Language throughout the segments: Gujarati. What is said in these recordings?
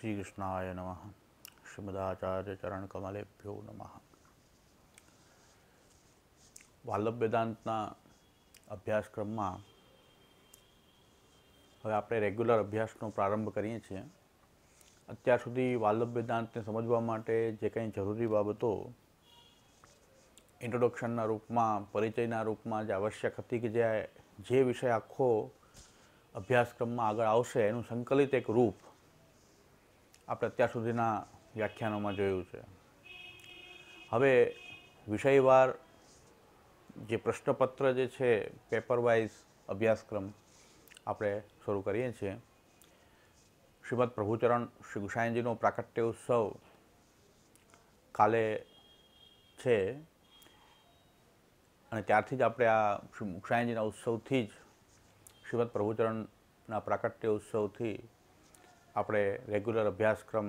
શ્રીકૃષ્ણાય નમ શ્રીમદાચાર્ય ચરણકમલેભ્યો નમ વાલ્લભ વેદાંતના અભ્યાસક્રમમાં હવે આપણે રેગ્યુલર અભ્યાસનો પ્રારંભ કરીએ છીએ અત્યાર સુધી વાલ્લભ વેદાંતને સમજવા માટે જે કંઈ જરૂરી બાબતો ઇન્ટ્રોડક્શનના રૂપમાં પરિચયના રૂપમાં જે આવશ્યક હતી કે જે જે વિષય આખો અભ્યાસક્રમમાં આગળ આવશે એનું સંકલિત એક રૂપ આપણે અત્યાર સુધીના વ્યાખ્યાનોમાં જોયું છે હવે વિષયવાર જે પ્રશ્નપત્ર જે છે પેપરવાઇઝ અભ્યાસક્રમ આપણે શરૂ કરીએ છીએ શ્રીમદ પ્રભુચરણ શ્રી ગુસાઈજીનો પ્રાકટ્ય ઉત્સવ કાલે છે અને ત્યારથી જ આપણે આ શ્રી ગુસાઈજીના ઉત્સવથી જ શ્રીમદ પ્રભુચરણના પ્રાકટ્ય ઉત્સવથી આપણે રેગ્યુલર અભ્યાસક્રમ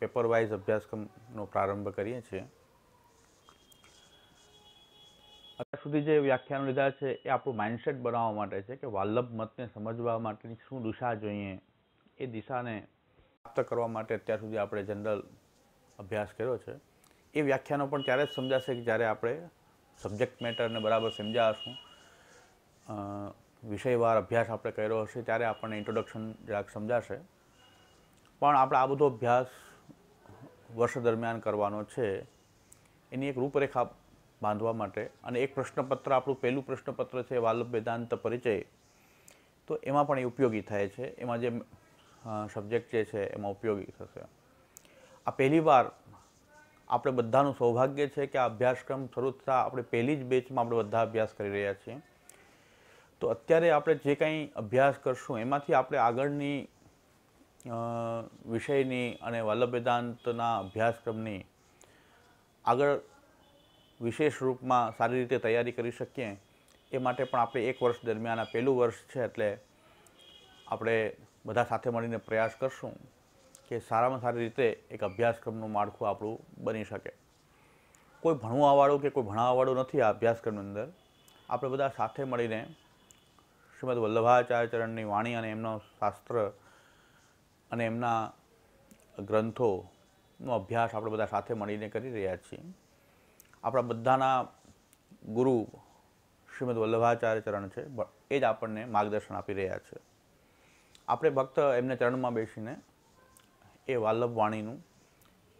પેપરવાઇઝ અભ્યાસક્રમનો પ્રારંભ કરીએ છીએ અત્યાર સુધી જે વ્યાખ્યાનો લીધા છે એ આપણું માઇન્ડસેટ બનાવવા માટે છે કે વાલ્લભ મતને સમજવા માટેની શું દિશા જોઈએ એ દિશાને પ્રાપ્ત કરવા માટે અત્યાર સુધી આપણે જનરલ અભ્યાસ કર્યો છે એ વ્યાખ્યાનો પણ ત્યારે જ સમજાશે કે જ્યારે આપણે સબ્જેક્ટ મેટરને બરાબર સમજાવશું વિષયવાર અભ્યાસ આપણે કર્યો હશે ત્યારે આપણને ઇન્ટ્રોડક્શન જરાક સમજાશે પણ આપણે આ બધો અભ્યાસ વર્ષ દરમિયાન કરવાનો છે એની એક રૂપરેખા બાંધવા માટે અને એક પ્રશ્નપત્ર આપણું પહેલું પ્રશ્નપત્ર છે વાલ્લભ વેદાંત પરિચય તો એમાં પણ એ ઉપયોગી થાય છે એમાં જે સબ્જેક્ટ જે છે એમાં ઉપયોગી થશે આ પહેલીવાર આપણે બધાનું સૌભાગ્ય છે કે આ અભ્યાસક્રમ શરૂ થતાં આપણે પહેલી જ બેચમાં આપણે બધા અભ્યાસ કરી રહ્યા છીએ તો અત્યારે આપણે જે કાંઈ અભ્યાસ કરશું એમાંથી આપણે આગળની વિષયની અને વલ્લભ વેદાંતના અભ્યાસક્રમની આગળ વિશેષ રૂપમાં સારી રીતે તૈયારી કરી શકીએ એ માટે પણ આપણે એક વર્ષ દરમિયાન આ પહેલું વર્ષ છે એટલે આપણે બધા સાથે મળીને પ્રયાસ કરશું કે સારામાં સારી રીતે એક અભ્યાસક્રમનું માળખું આપણું બની શકે કોઈ ભણવાવાળું કે કોઈ ભણાવવાવાળું નથી આ અભ્યાસક્રમની અંદર આપણે બધા સાથે મળીને શ્રીમદ વલ્લભાચાર્યચરણની વાણી અને એમનો શાસ્ત્ર અને એમના ગ્રંથોનો અભ્યાસ આપણે બધા સાથે મળીને કરી રહ્યા છીએ આપણા બધાના ગુરુ શ્રીમદ વલ્લભાચાર્ય ચરણ છે એ જ આપણને માર્ગદર્શન આપી રહ્યા છે આપણે ભક્ત એમને ચરણમાં બેસીને એ વાલ્લભ વાણીનું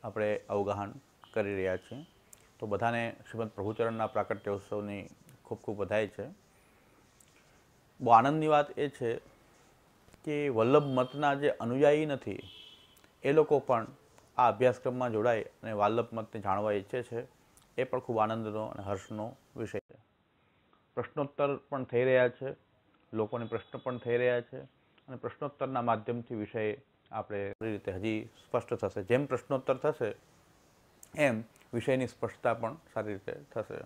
આપણે અવગાહન કરી રહ્યા છીએ તો બધાને શ્રીમદ પ્રભુચરણના પ્રાકટ્યોત્સવની ખૂબ ખૂબ વધાય છે બહુ આનંદની વાત એ છે કે વલ્લભ મતના જે અનુયાયી નથી એ લોકો પણ આ અભ્યાસક્રમમાં જોડાય અને વલ્લભ મતને જાણવા ઈચ્છે છે એ પણ ખૂબ આનંદનો અને હર્ષનો વિષય છે પ્રશ્નોત્તર પણ થઈ રહ્યા છે લોકોને પ્રશ્ન પણ થઈ રહ્યા છે અને પ્રશ્નોત્તરના માધ્યમથી વિષય આપણે એ રીતે હજી સ્પષ્ટ થશે જેમ પ્રશ્નોત્તર થશે એમ વિષયની સ્પષ્ટતા પણ સારી રીતે થશે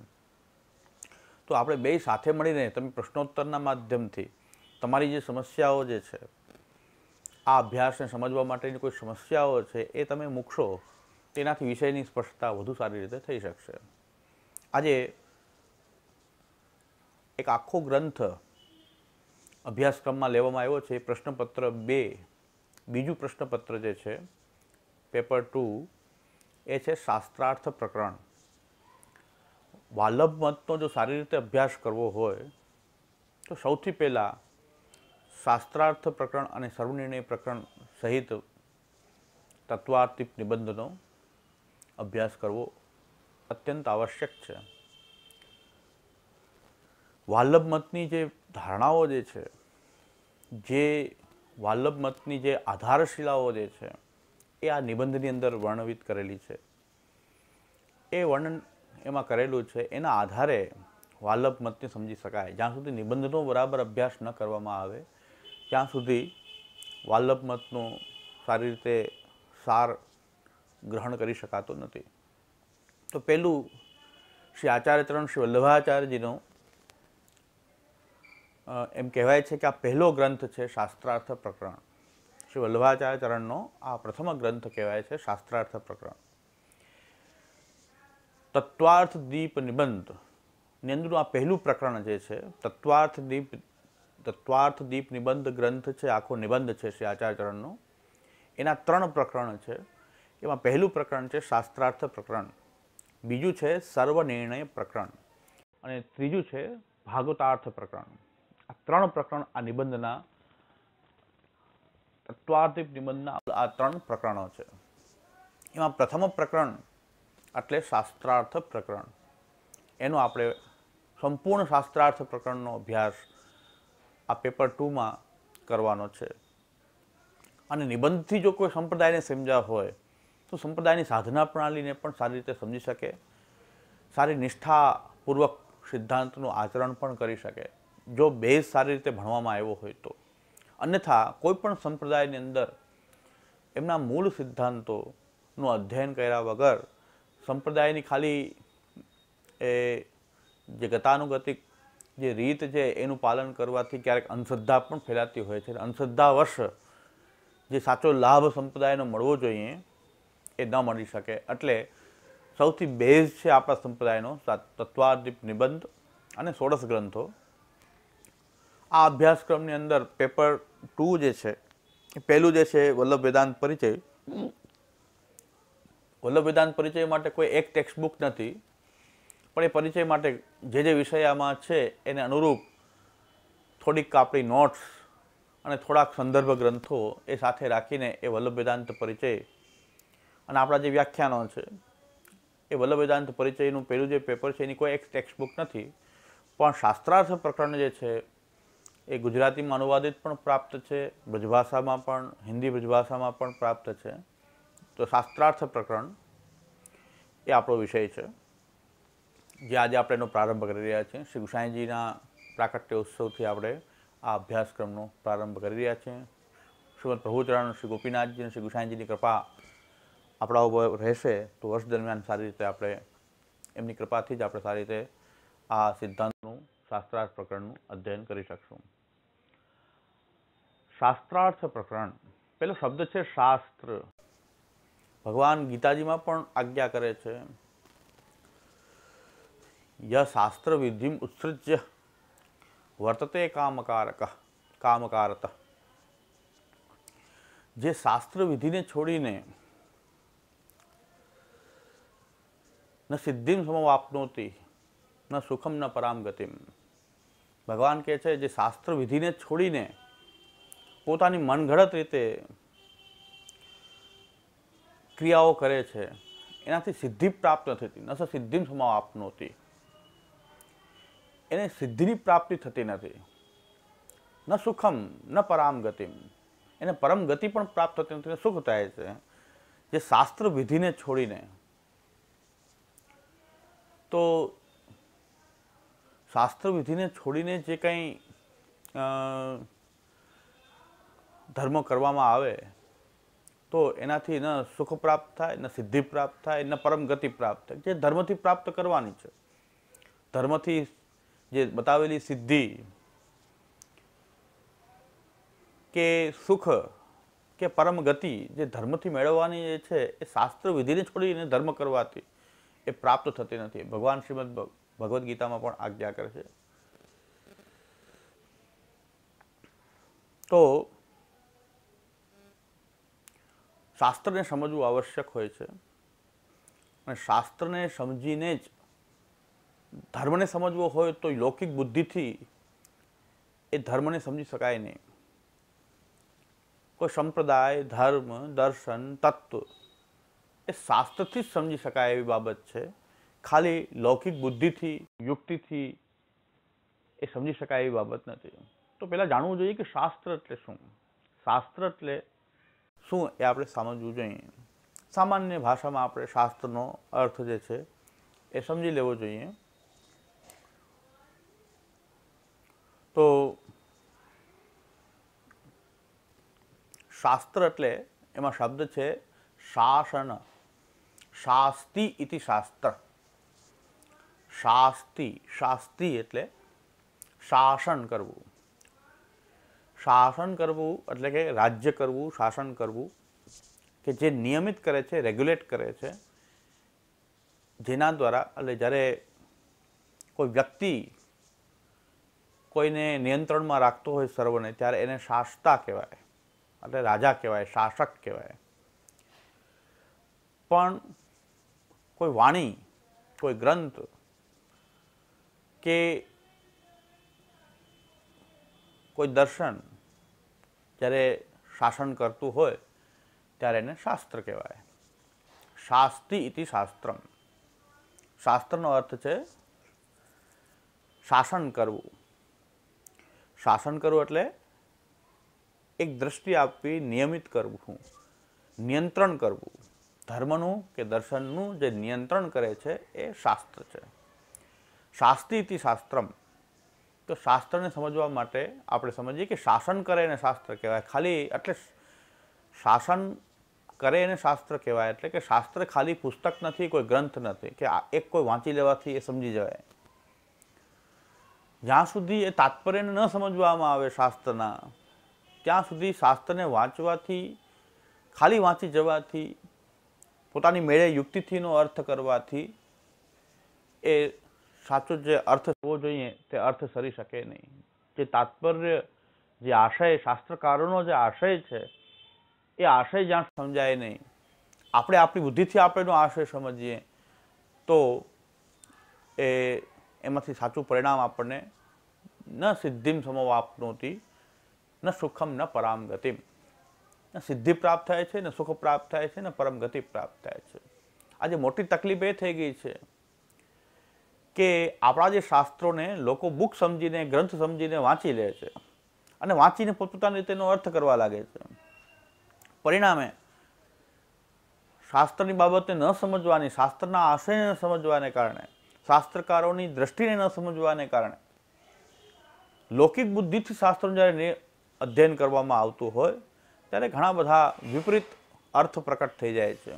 તો આપણે બે સાથે મળીને તમે પ્રશ્નોત્તરના માધ્યમથી તમારી જે સમસ્યાઓ જે છે આ અભ્યાસને સમજવા માટેની કોઈ સમસ્યાઓ છે એ તમે મૂકશો તેનાથી વિષયની સ્પષ્ટતા વધુ સારી રીતે થઈ શકશે આજે એક આખો ગ્રંથ અભ્યાસક્રમમાં લેવામાં આવ્યો છે પ્રશ્નપત્ર બે બીજું પ્રશ્નપત્ર જે છે પેપર ટુ એ છે શાસ્ત્રાર્થ પ્રકરણ વાલભ મતનો જો સારી રીતે અભ્યાસ કરવો હોય તો સૌથી પહેલાં શાસ્ત્રાર્થ પ્રકરણ અને સર્વનિર્ણય પ્રકરણ સહિત તત્વાર્થિક નિબંધનો અભ્યાસ કરવો અત્યંત આવશ્યક છે વાલ્લભ મતની જે ધારણાઓ જે છે જે વાલ્લભ મતની જે આધારશિલાઓ જે છે એ આ નિબંધની અંદર વર્ણવિત કરેલી છે એ વર્ણન એમાં કરેલું છે એના આધારે વાલ્લભ મતને સમજી શકાય જ્યાં સુધી નિબંધનો બરાબર અભ્યાસ ન કરવામાં આવે ત્યાં સુધી વાલ્લભ મતનો સારી રીતે સાર ગ્રહણ કરી શકાતો નથી તો પહેલું શ્રી આચાર્યચરણ ત્રણ શ્રી વલ્લભાચાર્યજીનો એમ કહેવાય છે કે આ પહેલો ગ્રંથ છે શાસ્ત્રાર્થ પ્રકરણ શ્રી વલ્લભાચાર્ય ચરણનો આ પ્રથમ ગ્રંથ કહેવાય છે શાસ્ત્રાર્થ પ્રકરણ તત્વાર્થ દીપ નિબંધ ની અંદરનું આ પહેલું પ્રકરણ જે છે તત્વાર્થ દીપ તત્વાર્થ દીપ નિબંધ ગ્રંથ છે આખો નિબંધ છે શ્રી આચાર્યચરણનો એના ત્રણ પ્રકરણ છે એમાં પહેલું પ્રકરણ છે શાસ્ત્રાર્થ પ્રકરણ બીજું છે સર્વનિર્ણય પ્રકરણ અને ત્રીજું છે ભાગવતાર્થ પ્રકરણ આ ત્રણ પ્રકરણ આ નિબંધના તત્વાર્થીપ નિબંધના આ ત્રણ પ્રકરણો છે એમાં પ્રથમ પ્રકરણ એટલે શાસ્ત્રાર્થ પ્રકરણ એનો આપણે સંપૂર્ણ શાસ્ત્રાર્થ પ્રકરણનો અભ્યાસ આ પેપર ટુમાં કરવાનો છે અને નિબંધથી જો કોઈ સંપ્રદાયને સમજ્યા હોય તો સંપ્રદાયની સાધના પ્રણાલીને પણ સારી રીતે સમજી શકે સારી નિષ્ઠાપૂર્વક સિદ્ધાંતનું આચરણ પણ કરી શકે જો બેઝ સારી રીતે ભણવામાં આવ્યો હોય તો અન્યથા કોઈપણ સંપ્રદાયની અંદર એમના મૂળ સિદ્ધાંતોનું અધ્યયન કર્યા વગર સંપ્રદાયની ખાલી એ જે ગતાનુગતિક જે રીત છે એનું પાલન કરવાથી ક્યારેક અંધશ્રદ્ધા પણ ફેલાતી હોય છે અંધશ્રદ્ધાવશ જે સાચો લાભ સંપ્રદાયનો મળવો જોઈએ એ ન મળી શકે એટલે સૌથી બેઝ છે આપણા સંપ્રદાયનો તત્વાદીપ નિબંધ અને સોળસ ગ્રંથો આ અભ્યાસક્રમની અંદર પેપર ટુ જે છે પહેલું જે છે વલ્લભ વેદાંત પરિચય વલ્લભ વેદાંત પરિચય માટે કોઈ એક ટેક્સ્ટ બુક નથી પણ એ પરિચય માટે જે જે વિષય આમાં છે એને અનુરૂપ થોડીક આપણી નોટ્સ અને થોડાક સંદર્ભ ગ્રંથો એ સાથે રાખીને એ વલ્લભ વેદાંત પરિચય અને આપણા જે વ્યાખ્યાનો છે એ વલ્લભ વેદાંત પરિચયનું પહેલું જે પેપર છે એની કોઈ એક ટેક્સ્ટ બુક નથી પણ શાસ્ત્રાર્થ પ્રકરણ જે છે એ ગુજરાતીમાં અનુવાદિત પણ પ્રાપ્ત છે બ્રજભાષામાં પણ હિન્દી બ્રજભાષામાં પણ પ્રાપ્ત છે તો શાસ્ત્રાર્થ પ્રકરણ એ આપણો વિષય છે જે આજે આપણે એનો પ્રારંભ કરી રહ્યા છીએ શ્રી ગુસાઈજીના પ્રાકટ્ય ઉત્સવથી આપણે આ અભ્યાસક્રમનો પ્રારંભ કરી રહ્યા છીએ શ્રીમદ પ્રભુચરણ શ્રી ગોપીનાથજી અને શ્રી ગુસાઈજીની કૃપા આપણા ઉપર રહેશે તો વર્ષ દરમિયાન સારી રીતે આપણે એમની કૃપાથી જ આપણે સારી રીતે આ સિદ્ધાંતનું શાસ્ત્રાર્થ પ્રકરણનું અધ્યયન કરી શકશું શાસ્ત્રાર્થ પ્રકરણ પહેલો શબ્દ છે શાસ્ત્ર ભગવાન ગીતાજીમાં પણ આજ્ઞા કરે છે यह શાસ્ત્ર વિધિમ ઉત્સૃજ્ય વર્તતે કામકારક કામકારત જે શાસ્ત્ર વિધિને છોડીને ન સિદ્ધિમ સમવાપનોતી ન સુખમ ન પરામ ગતિમ ભગવાન કહે છે જે શાસ્ત્ર વિધિને છોડીને પોતાની મનઘડત રીતે ક્રિયાઓ કરે છે એનાથી સિદ્ધિ પ્રાપ્ત થતી ન સિદ્ધિમ સમાવ આપનોતી એને સિદ્ધિની પ્રાપ્તિ થતી નથી ન સુખમ ન પરામ ગતિમ એને પરમ ગતિ પણ પ્રાપ્ત થતી નથી સુખ થાય છે જે શાસ્ત્ર વિધિને છોડીને તો શાસ્ત્ર વિધિને છોડીને જે કંઈ ધર્મ કરવામાં આવે તો એનાથી ન સુખ પ્રાપ્ત થાય ન સિદ્ધિ પ્રાપ્ત થાય ન પરમ ગતિ પ્રાપ્ત થાય જે ધર્મથી પ્રાપ્ત કરવાની છે ધર્મથી જે બતાવેલી સિદ્ધિ કે સુખ કે પરમ ગતિ જે ધર્મથી મેળવવાની જે છે એ શાસ્ત્ર વિધિને છોડીને ધર્મ કરવાથી એ પ્રાપ્ત થતી નથી ભગવાન શ્રીમદ ભગવદ્ ગીતામાં પણ આજ્ઞા કરે છે તો શાસ્ત્રને સમજવું આવશ્યક હોય છે અને શાસ્ત્રને સમજીને જ ધર્મને સમજવો હોય તો લૌકિક બુદ્ધિથી એ ધર્મને સમજી શકાય નહીં કોઈ સંપ્રદાય ધર્મ દર્શન તત્વ એ શાસ્ત્રથી જ સમજી શકાય એવી બાબત છે ખાલી લૌકિક બુદ્ધિથી યુક્તિથી એ સમજી શકાય એવી બાબત નથી તો પહેલાં જાણવું જોઈએ કે શાસ્ત્ર એટલે શું શાસ્ત્ર એટલે શું એ આપણે સમજવું જોઈએ સામાન્ય ભાષામાં આપણે શાસ્ત્રનો અર્થ જે છે એ સમજી લેવો જોઈએ તો શાસ્ત્ર એટલે એમાં શબ્દ છે શાસન શાસ્તિ ઇતિ શાસ્ત્ર શાસ્તિ શાસ્તિ એટલે શાસન કરવું શાસન કરવું એટલે કે રાજ્ય કરવું શાસન કરવું કે જે નિયમિત કરે છે રેગ્યુલેટ કરે છે જેના દ્વારા એટલે જ્યારે કોઈ વ્યક્તિ કોઈને નિયંત્રણમાં રાખતો હોય સર્વને ત્યારે એને શાસતા કહેવાય એટલે રાજા કહેવાય શાસક કહેવાય પણ કોઈ વાણી કોઈ ગ્રંથ કે કોઈ દર્શન જ્યારે શાસન કરતું હોય ત્યારે એને શાસ્ત્ર કહેવાય શાસ્ત્રી ઇતિ શાસ્ત્રમ શાસ્ત્રનો અર્થ છે શાસન કરવું શાસન કરવું એટલે એક દ્રષ્ટિ આપવી નિયમિત કરવું નિયંત્રણ કરવું ધર્મનું કે દર્શનનું જે નિયંત્રણ કરે છે એ શાસ્ત્ર છે શાસ્ત્રીતિ શાસ્ત્રમ તો શાસ્ત્રને સમજવા માટે આપણે સમજીએ કે શાસન કરે એને શાસ્ત્ર કહેવાય ખાલી એટલે શાસન કરે એને શાસ્ત્ર કહેવાય એટલે કે શાસ્ત્ર ખાલી પુસ્તક નથી કોઈ ગ્રંથ નથી કે આ એક કોઈ વાંચી લેવાથી એ સમજી જવાય જ્યાં સુધી એ તાત્પર્યને ન સમજવામાં આવે શાસ્ત્રના ત્યાં સુધી શાસ્ત્રને વાંચવાથી ખાલી વાંચી જવાથી પોતાની મેળે યુક્તિથીનો અર્થ કરવાથી એ સાચો જે અર્થ હોવો જોઈએ તે અર્થ સરી શકે નહીં જે તાત્પર્ય જે આશય શાસ્ત્રકારોનો જે આશય છે એ આશય જ્યાં સમજાય નહીં આપણે આપણી બુદ્ધિથી આપણે એનો આશય સમજીએ તો એ એમાંથી સાચું પરિણામ આપણને ન સિદ્ધિમ સમો સમવાપનોતી ન સુખમ ન પરામ ગતિમ ન સિદ્ધિ પ્રાપ્ત થાય છે ને સુખ પ્રાપ્ત થાય છે ને પરમ ગતિ પ્રાપ્ત થાય છે આજે મોટી તકલીફ એ થઈ ગઈ છે કે આપણા જે શાસ્ત્રોને લોકો બુક સમજીને ગ્રંથ સમજીને વાંચી લે છે અને વાંચીને પોતપોતાની રીતે અર્થ કરવા લાગે છે પરિણામે શાસ્ત્રની બાબતને ન સમજવાની શાસ્ત્રના આશયને સમજવાને કારણે શાસ્ત્રકારોની દ્રષ્ટિને ન સમજવાને કારણે લૌકિક બુદ્ધિથી શાસ્ત્રનું જ્યારે અધ્યયન કરવામાં આવતું હોય ત્યારે ઘણા બધા વિપરીત અર્થ પ્રકટ થઈ જાય છે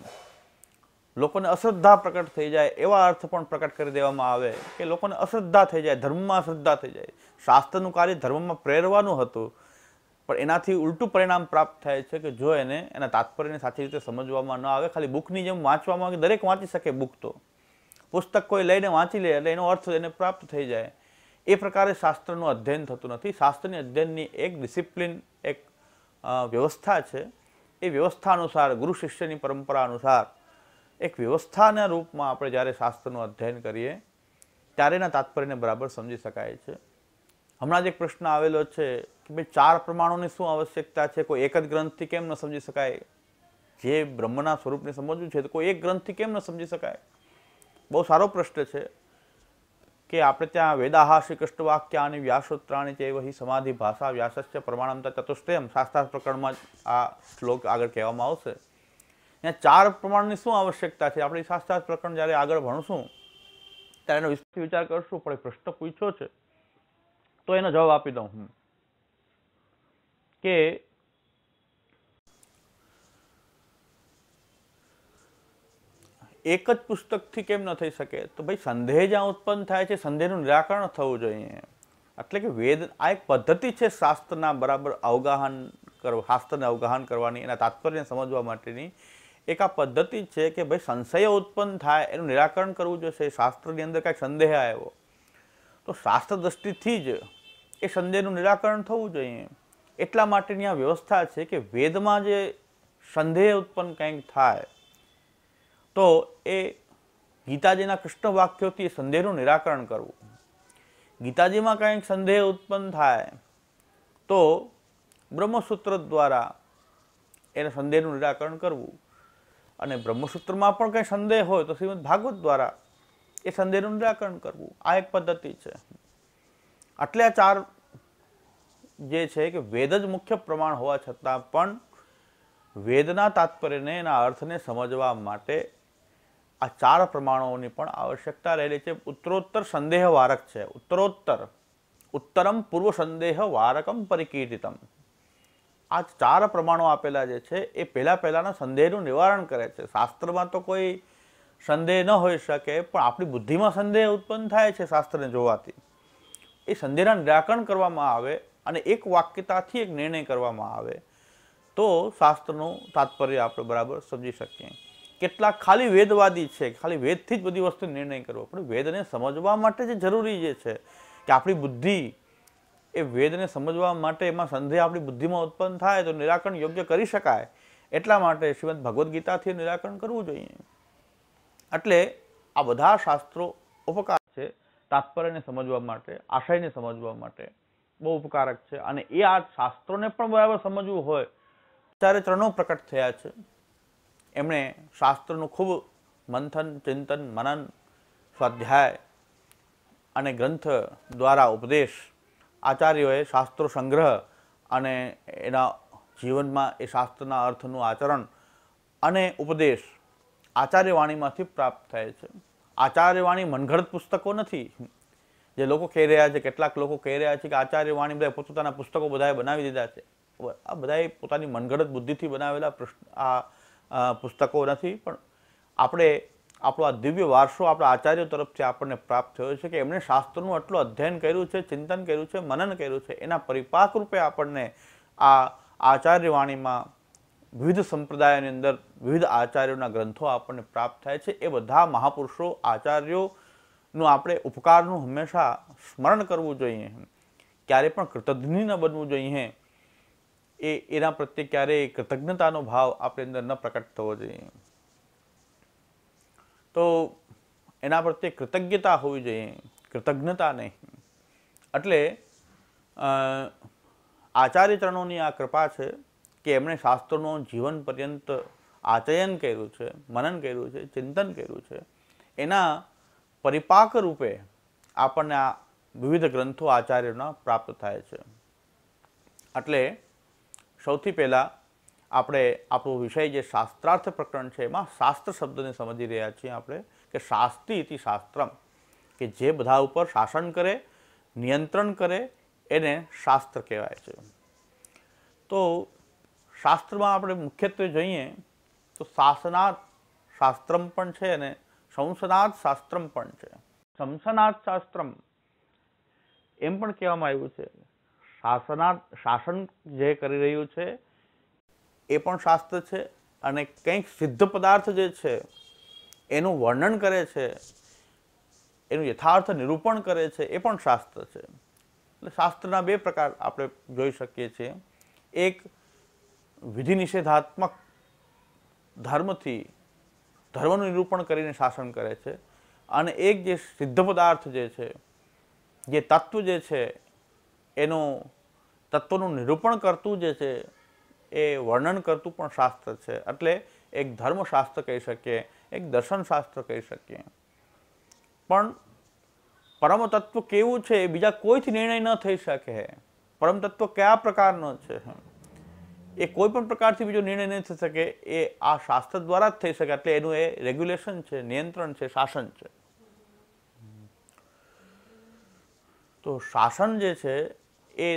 લોકોને અશ્રદ્ધા પ્રકટ થઈ જાય એવા અર્થ પણ પ્રકટ કરી દેવામાં આવે કે લોકોને અશ્રદ્ધા થઈ જાય ધર્મમાં અશ્રદ્ધા થઈ જાય શાસ્ત્રનું કાર્ય ધર્મમાં પ્રેરવાનું હતું પણ એનાથી ઉલટું પરિણામ પ્રાપ્ત થાય છે કે જો એને એના તાત્પર્યને સાચી રીતે સમજવામાં ન આવે ખાલી બુકની જેમ વાંચવામાં દરેક વાંચી શકે બુક તો પુસ્તક કોઈ લઈને વાંચી લે એટલે એનો અર્થ એને પ્રાપ્ત થઈ જાય એ પ્રકારે શાસ્ત્રનું અધ્યયન થતું નથી શાસ્ત્રની અધ્યયનની એક ડિસિપ્લિન એક વ્યવસ્થા છે એ વ્યવસ્થા અનુસાર ગુરુ શિષ્યની પરંપરા અનુસાર એક વ્યવસ્થાના રૂપમાં આપણે જ્યારે શાસ્ત્રનું અધ્યયન કરીએ ત્યારે એના તાત્પર્યને બરાબર સમજી શકાય છે હમણાં જ એક પ્રશ્ન આવેલો છે કે ભાઈ ચાર પ્રમાણોની શું આવશ્યકતા છે કોઈ એક જ ગ્રંથથી કેમ ન સમજી શકાય જે બ્રહ્મના સ્વરૂપને સમજવું છે તો કોઈ એક ગ્રંથથી કેમ ન સમજી શકાય બહુ સારો પ્રશ્ન છે કે આપણે ત્યાં વેદાહા શ્રી કૃષ્ણ વાક્યાની વ્યાસોત્રાણી તે વહી સમાધિ ભાષા વ્યાસસ્ય પ્રમાણમતા ચતુષ્ટયમ શાસ્ત્રા પ્રકરણમાં આ શ્લોક આગળ કહેવામાં આવશે ત્યાં ચાર પ્રમાણની શું આવશ્યકતા છે આપણે શાસ્ત્રાર્થ પ્રકરણ જ્યારે આગળ ભણશું ત્યારે એનો વિસ્તૃત વિચાર કરશું પણ એ પ્રશ્ન પૂછ્યો છે તો એનો જવાબ આપી દઉં હું કે એક જ પુસ્તકથી કેમ ન થઈ શકે તો ભાઈ સંદેહ જ્યાં ઉત્પન્ન થાય છે સંદેહનું નિરાકરણ થવું જોઈએ એટલે કે વેદ આ એક પદ્ધતિ છે શાસ્ત્રના બરાબર અવગાહન કરવા શાસ્ત્રને અવગાહન કરવાની એના તાત્પર્યને સમજવા માટેની એક આ પદ્ધતિ છે કે ભાઈ સંશય ઉત્પન્ન થાય એનું નિરાકરણ કરવું જોઈશે શાસ્ત્રની અંદર કાંઈક સંદેહ આવ્યો તો શાસ્ત્ર દ્રષ્ટિથી જ એ સંદેહનું નિરાકરણ થવું જોઈએ એટલા માટેની આ વ્યવસ્થા છે કે વેદમાં જે સંદેહ ઉત્પન્ન કંઈક થાય તો એ ગીતાજીના કૃષ્ણ વાક્યોથી એ સંદેહનું નિરાકરણ કરવું ગીતાજીમાં કંઈક સંદેહ ઉત્પન્ન થાય તો બ્રહ્મસૂત્ર દ્વારા એને સંદેહનું નિરાકરણ કરવું અને બ્રહ્મસૂત્રમાં પણ કંઈ સંદેહ હોય તો શ્રીમદ ભાગવત દ્વારા એ સંદેહનું નિરાકરણ કરવું આ એક પદ્ધતિ છે આટલે આ ચાર જે છે કે વેદ જ મુખ્ય પ્રમાણ હોવા છતાં પણ વેદના તાત્પર્યને એના અર્થને સમજવા માટે આ ચાર પ્રમાણોની પણ આવશ્યકતા રહેલી છે ઉત્તરોત્તર સંદેહવારક છે ઉત્તરોત્તર ઉત્તરમ પૂર્વ સંદેહવારકમ પરિકીર્તિતમ આ ચાર પ્રમાણો આપેલા જે છે એ પહેલાં પહેલાંના સંદેહનું નિવારણ કરે છે શાસ્ત્રમાં તો કોઈ સંદેહ ન હોઈ શકે પણ આપણી બુદ્ધિમાં સંદેહ ઉત્પન્ન થાય છે શાસ્ત્રને જોવાથી એ સંદેહના નિરાકરણ કરવામાં આવે અને એક વાક્યતાથી એક નિર્ણય કરવામાં આવે તો શાસ્ત્રનું તાત્પર્ય આપણે બરાબર સમજી શકીએ કેટલાક ખાલી વેદવાદી છે ખાલી વેદથી જ બધી વસ્તુ નિર્ણય કરવો પણ વેદને સમજવા માટે જે જરૂરી જે છે કે આપણી બુદ્ધિ એ વેદને સમજવા માટે એમાં સંદેહ આપણી બુદ્ધિમાં ઉત્પન્ન થાય તો નિરાકરણ યોગ્ય કરી શકાય એટલા માટે શ્રીમદ ભગવદ્ ગીતાથી નિરાકરણ કરવું જોઈએ એટલે આ બધા શાસ્ત્રો ઉપકાર છે તાત્પર્યને સમજવા માટે આશયને સમજવા માટે બહુ ઉપકારક છે અને એ આ શાસ્ત્રોને પણ બરાબર સમજવું હોય ત્યારે ત્રણો પ્રકટ થયા છે એમણે શાસ્ત્રનું ખૂબ મંથન ચિંતન મનન સ્વાધ્યાય અને ગ્રંથ દ્વારા ઉપદેશ આચાર્યોએ શાસ્ત્રો સંગ્રહ અને એના જીવનમાં એ શાસ્ત્રના અર્થનું આચરણ અને ઉપદેશ આચાર્યવાણીમાંથી પ્રાપ્ત થાય છે આચાર્યવાણી મનઘડત પુસ્તકો નથી જે લોકો કહી રહ્યા છે કેટલાક લોકો કહી રહ્યા છે કે આચાર્યવાણી બધા પોતપોતાના પુસ્તકો બધાએ બનાવી દીધા છે આ બધાએ પોતાની મનઘડત બુદ્ધિથી બનાવેલા પ્રશ્ન આ પુસ્તકો નથી પણ આપણે આપણો આ દિવ્ય વારસો આપણા આચાર્યો તરફથી આપણને પ્રાપ્ત થયો છે કે એમણે શાસ્ત્રનું આટલું અધ્યયન કર્યું છે ચિંતન કર્યું છે મનન કર્યું છે એના પરિપાક રૂપે આપણને આ આચાર્યવાણીમાં વિવિધ સંપ્રદાયોની અંદર વિવિધ આચાર્યોના ગ્રંથો આપણને પ્રાપ્ત થાય છે એ બધા મહાપુરુષો આચાર્યોનું આપણે ઉપકારનું હંમેશા સ્મરણ કરવું જોઈએ ક્યારે પણ કૃતજ્ઞ ન બનવું જોઈએ એ એના પ્રત્યે ક્યારેય કૃતજ્ઞતાનો ભાવ આપણી અંદર ન પ્રકટ થવો જોઈએ તો એના પ્રત્યે કૃતજ્ઞતા હોવી જોઈએ કૃતજ્ઞતા નહીં એટલે આચાર્યચરણોની આ કૃપા છે કે એમણે શાસ્ત્રોનો જીવન પર્યંત આચયન કર્યું છે મનન કર્યું છે ચિંતન કર્યું છે એના પરિપાક રૂપે આપણને આ વિવિધ ગ્રંથો આચાર્યોના પ્રાપ્ત થાય છે એટલે સૌથી પહેલાં આપણે આપણો વિષય જે શાસ્ત્રાર્થ પ્રકરણ છે એમાં શાસ્ત્ર શબ્દને સમજી રહ્યા છીએ આપણે કે શાસ્ત્રી શાસ્ત્રમ કે જે બધા ઉપર શાસન કરે નિયંત્રણ કરે એને શાસ્ત્ર કહેવાય છે તો શાસ્ત્રમાં આપણે મુખ્યત્વે જોઈએ તો શાસનાથ શાસ્ત્રમ પણ છે અને સંસનાથ શાસ્ત્રમ પણ છે શમસનાથ શાસ્ત્રમ એમ પણ કહેવામાં આવ્યું છે શાસના શાસન જે કરી રહ્યું છે એ પણ શાસ્ત્ર છે અને કંઈક સિદ્ધ પદાર્થ જે છે એનું વર્ણન કરે છે એનું યથાર્થ નિરૂપણ કરે છે એ પણ શાસ્ત્ર છે એટલે શાસ્ત્રના બે પ્રકાર આપણે જોઈ શકીએ છીએ એક વિધિ નિષેધાત્મક ધર્મથી ધર્મનું નિરૂપણ કરીને શાસન કરે છે અને એક જે સિદ્ધ પદાર્થ જે છે જે તત્વ જે છે એનું તત્વનું નિરૂપણ કરતું જે છે એ વર્ણન કરતું પણ શાસ્ત્ર છે એટલે એક ધર્મશાસ્ત્ર કહી શકીએ એક દર્શનશાસ્ત્ર કહી શકીએ પણ પરમ તત્વ કેવું છે એ બીજા કોઈથી નિર્ણય ન થઈ શકે પરમ તત્વ કયા પ્રકારનો છે એ કોઈ પણ પ્રકારથી બીજો નિર્ણય નહીં થઈ શકે એ આ શાસ્ત્ર દ્વારા જ થઈ શકે એટલે એનું એ રેગ્યુલેશન છે નિયંત્રણ છે શાસન છે તો શાસન જે છે એ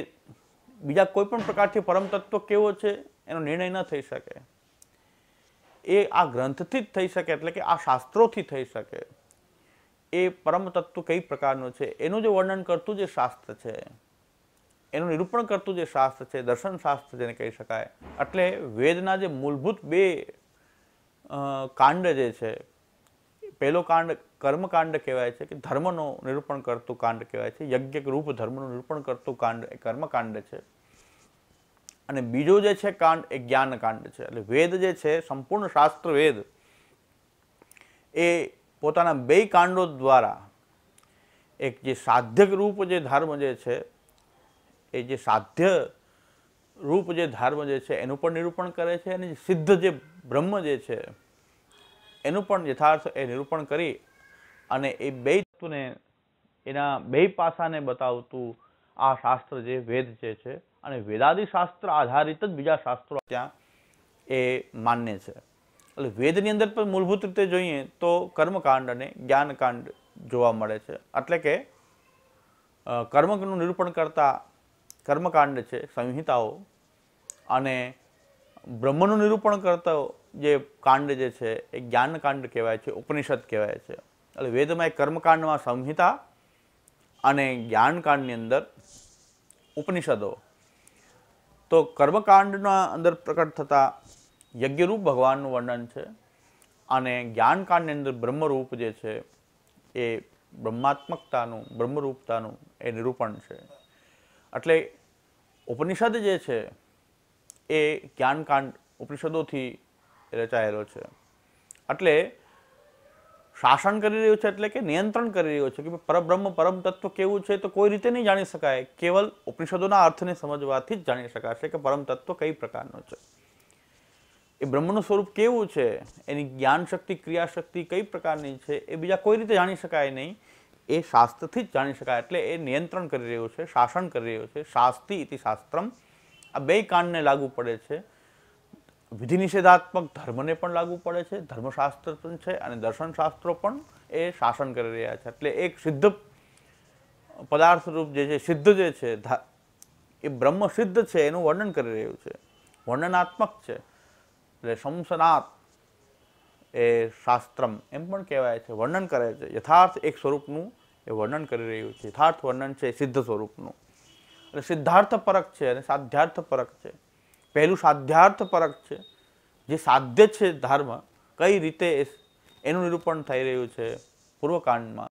બીજા કોઈ પણ પ્રકારથી પરમ કેવો છે એનો નિર્ણય ન થઈ શકે એ આ ગ્રંથથી જ થઈ શકે એટલે કે આ શાસ્ત્રોથી થઈ શકે એ પરમ કઈ પ્રકારનું છે એનું જે વર્ણન કરતું જે શાસ્ત્ર છે એનું નિરૂપણ કરતું જે શાસ્ત્ર છે દર્શન શાસ્ત્ર જેને કહી શકાય એટલે વેદના જે મૂળભૂત બે કાંડ જે છે પહેલો કાંડ કર્મકાંડ કહેવાય છે કે ધર્મનું નિરૂપણ કરતું કાંડ કહેવાય છે યજ્ઞ રૂપ ધર્મનું નિરૂપણ કરતું કાંડ એ કર્મકાંડ છે અને બીજો જે છે કાંડ એ જ્ઞાનકાંડ છે એટલે વેદ જે છે સંપૂર્ણ શાસ્ત્ર વેદ એ પોતાના બે કાંડો દ્વારા એક જે સાધ્યક રૂપ જે ધર્મ જે છે એ જે સાધ્ય રૂપ જે ધર્મ જે છે એનું પણ નિરૂપણ કરે છે અને સિદ્ધ જે બ્રહ્મ જે છે એનું પણ યથાર્થ એ નિરૂપણ કરી અને એ બે તત્વને એના બે પાસાને બતાવતું આ શાસ્ત્ર જે વેદ જે છે અને વેદાદિ શાસ્ત્ર આધારિત જ બીજા શાસ્ત્રો ત્યાં એ માન્ય છે એટલે વેદની અંદર પણ મૂળભૂત રીતે જોઈએ તો કર્મકાંડ અને જ્ઞાનકાંડ જોવા મળે છે એટલે કે કર્મનું નિરૂપણ કરતા કર્મકાંડ છે સંહિતાઓ અને બ્રહ્મનું નિરૂપણ કરતો જે કાંડ જે છે એ જ્ઞાનકાંડ કહેવાય છે ઉપનિષદ કહેવાય છે એટલે વેદમાં કર્મકાંડમાં સંહિતા અને જ્ઞાનકાંડની અંદર ઉપનિષદો તો કર્મકાંડના અંદર પ્રકટ થતા યજ્ઞરૂપ ભગવાનનું વર્ણન છે અને જ્ઞાનકાંડની અંદર બ્રહ્મરૂપ જે છે એ બ્રહ્માત્મકતાનું બ્રહ્મરૂપતાનું એ નિરૂપણ છે એટલે ઉપનિષદ જે છે એ જ્ઞાનકાંડ ઉપનિષદોથી રચાયેલો છે એટલે શાસન કરી રહ્યું છે એટલે કે નિયંત્રણ કરી રહ્યો છે કે પરબ્રહ્મ પરમ તત્વ કેવું છે તો કોઈ રીતે નહીં જાણી શકાય કેવલ ઉપનિષદોના અર્થને સમજવાથી જ જાણી શકાશે કે પરમ તત્વ કઈ પ્રકારનો છે એ બ્રહ્મનું સ્વરૂપ કેવું છે એની જ્ઞાન શક્તિ ક્રિયાશક્તિ કઈ પ્રકારની છે એ બીજા કોઈ રીતે જાણી શકાય નહીં એ શાસ્ત્રથી જ જાણી શકાય એટલે એ નિયંત્રણ કરી રહ્યું છે શાસન કરી રહ્યું છે શાસ્ત્રી ઇતિ શાસ્ત્રમ આ બે કાંડને લાગુ પડે છે વિધિ નિષેધાત્મક ધર્મને પણ લાગુ પડે છે ધર્મશાસ્ત્ર પણ છે અને દર્શનશાસ્ત્રો પણ એ શાસન કરી રહ્યા છે એટલે એક સિદ્ધ પદાર્થ રૂપ જે છે સિદ્ધ જે છે એ બ્રહ્મ સિદ્ધ છે એનું વર્ણન કરી રહ્યું છે વર્ણનાત્મક છે એટલે શમસનાથ એ શાસ્ત્રમ એમ પણ કહેવાય છે વર્ણન કરે છે યથાર્થ એક સ્વરૂપનું એ વર્ણન કરી રહ્યું છે યથાર્થ વર્ણન છે સિદ્ધ સ્વરૂપનું એટલે સિદ્ધાર્થ પરક છે અને સાધ્યાર્થ પરક છે પહેલું સાધ્યાર્થ પરક છે જે સાધ્ય છે ધર્મ કઈ રીતે એનું નિરૂપણ થઈ રહ્યું છે પૂર્વકાંડમાં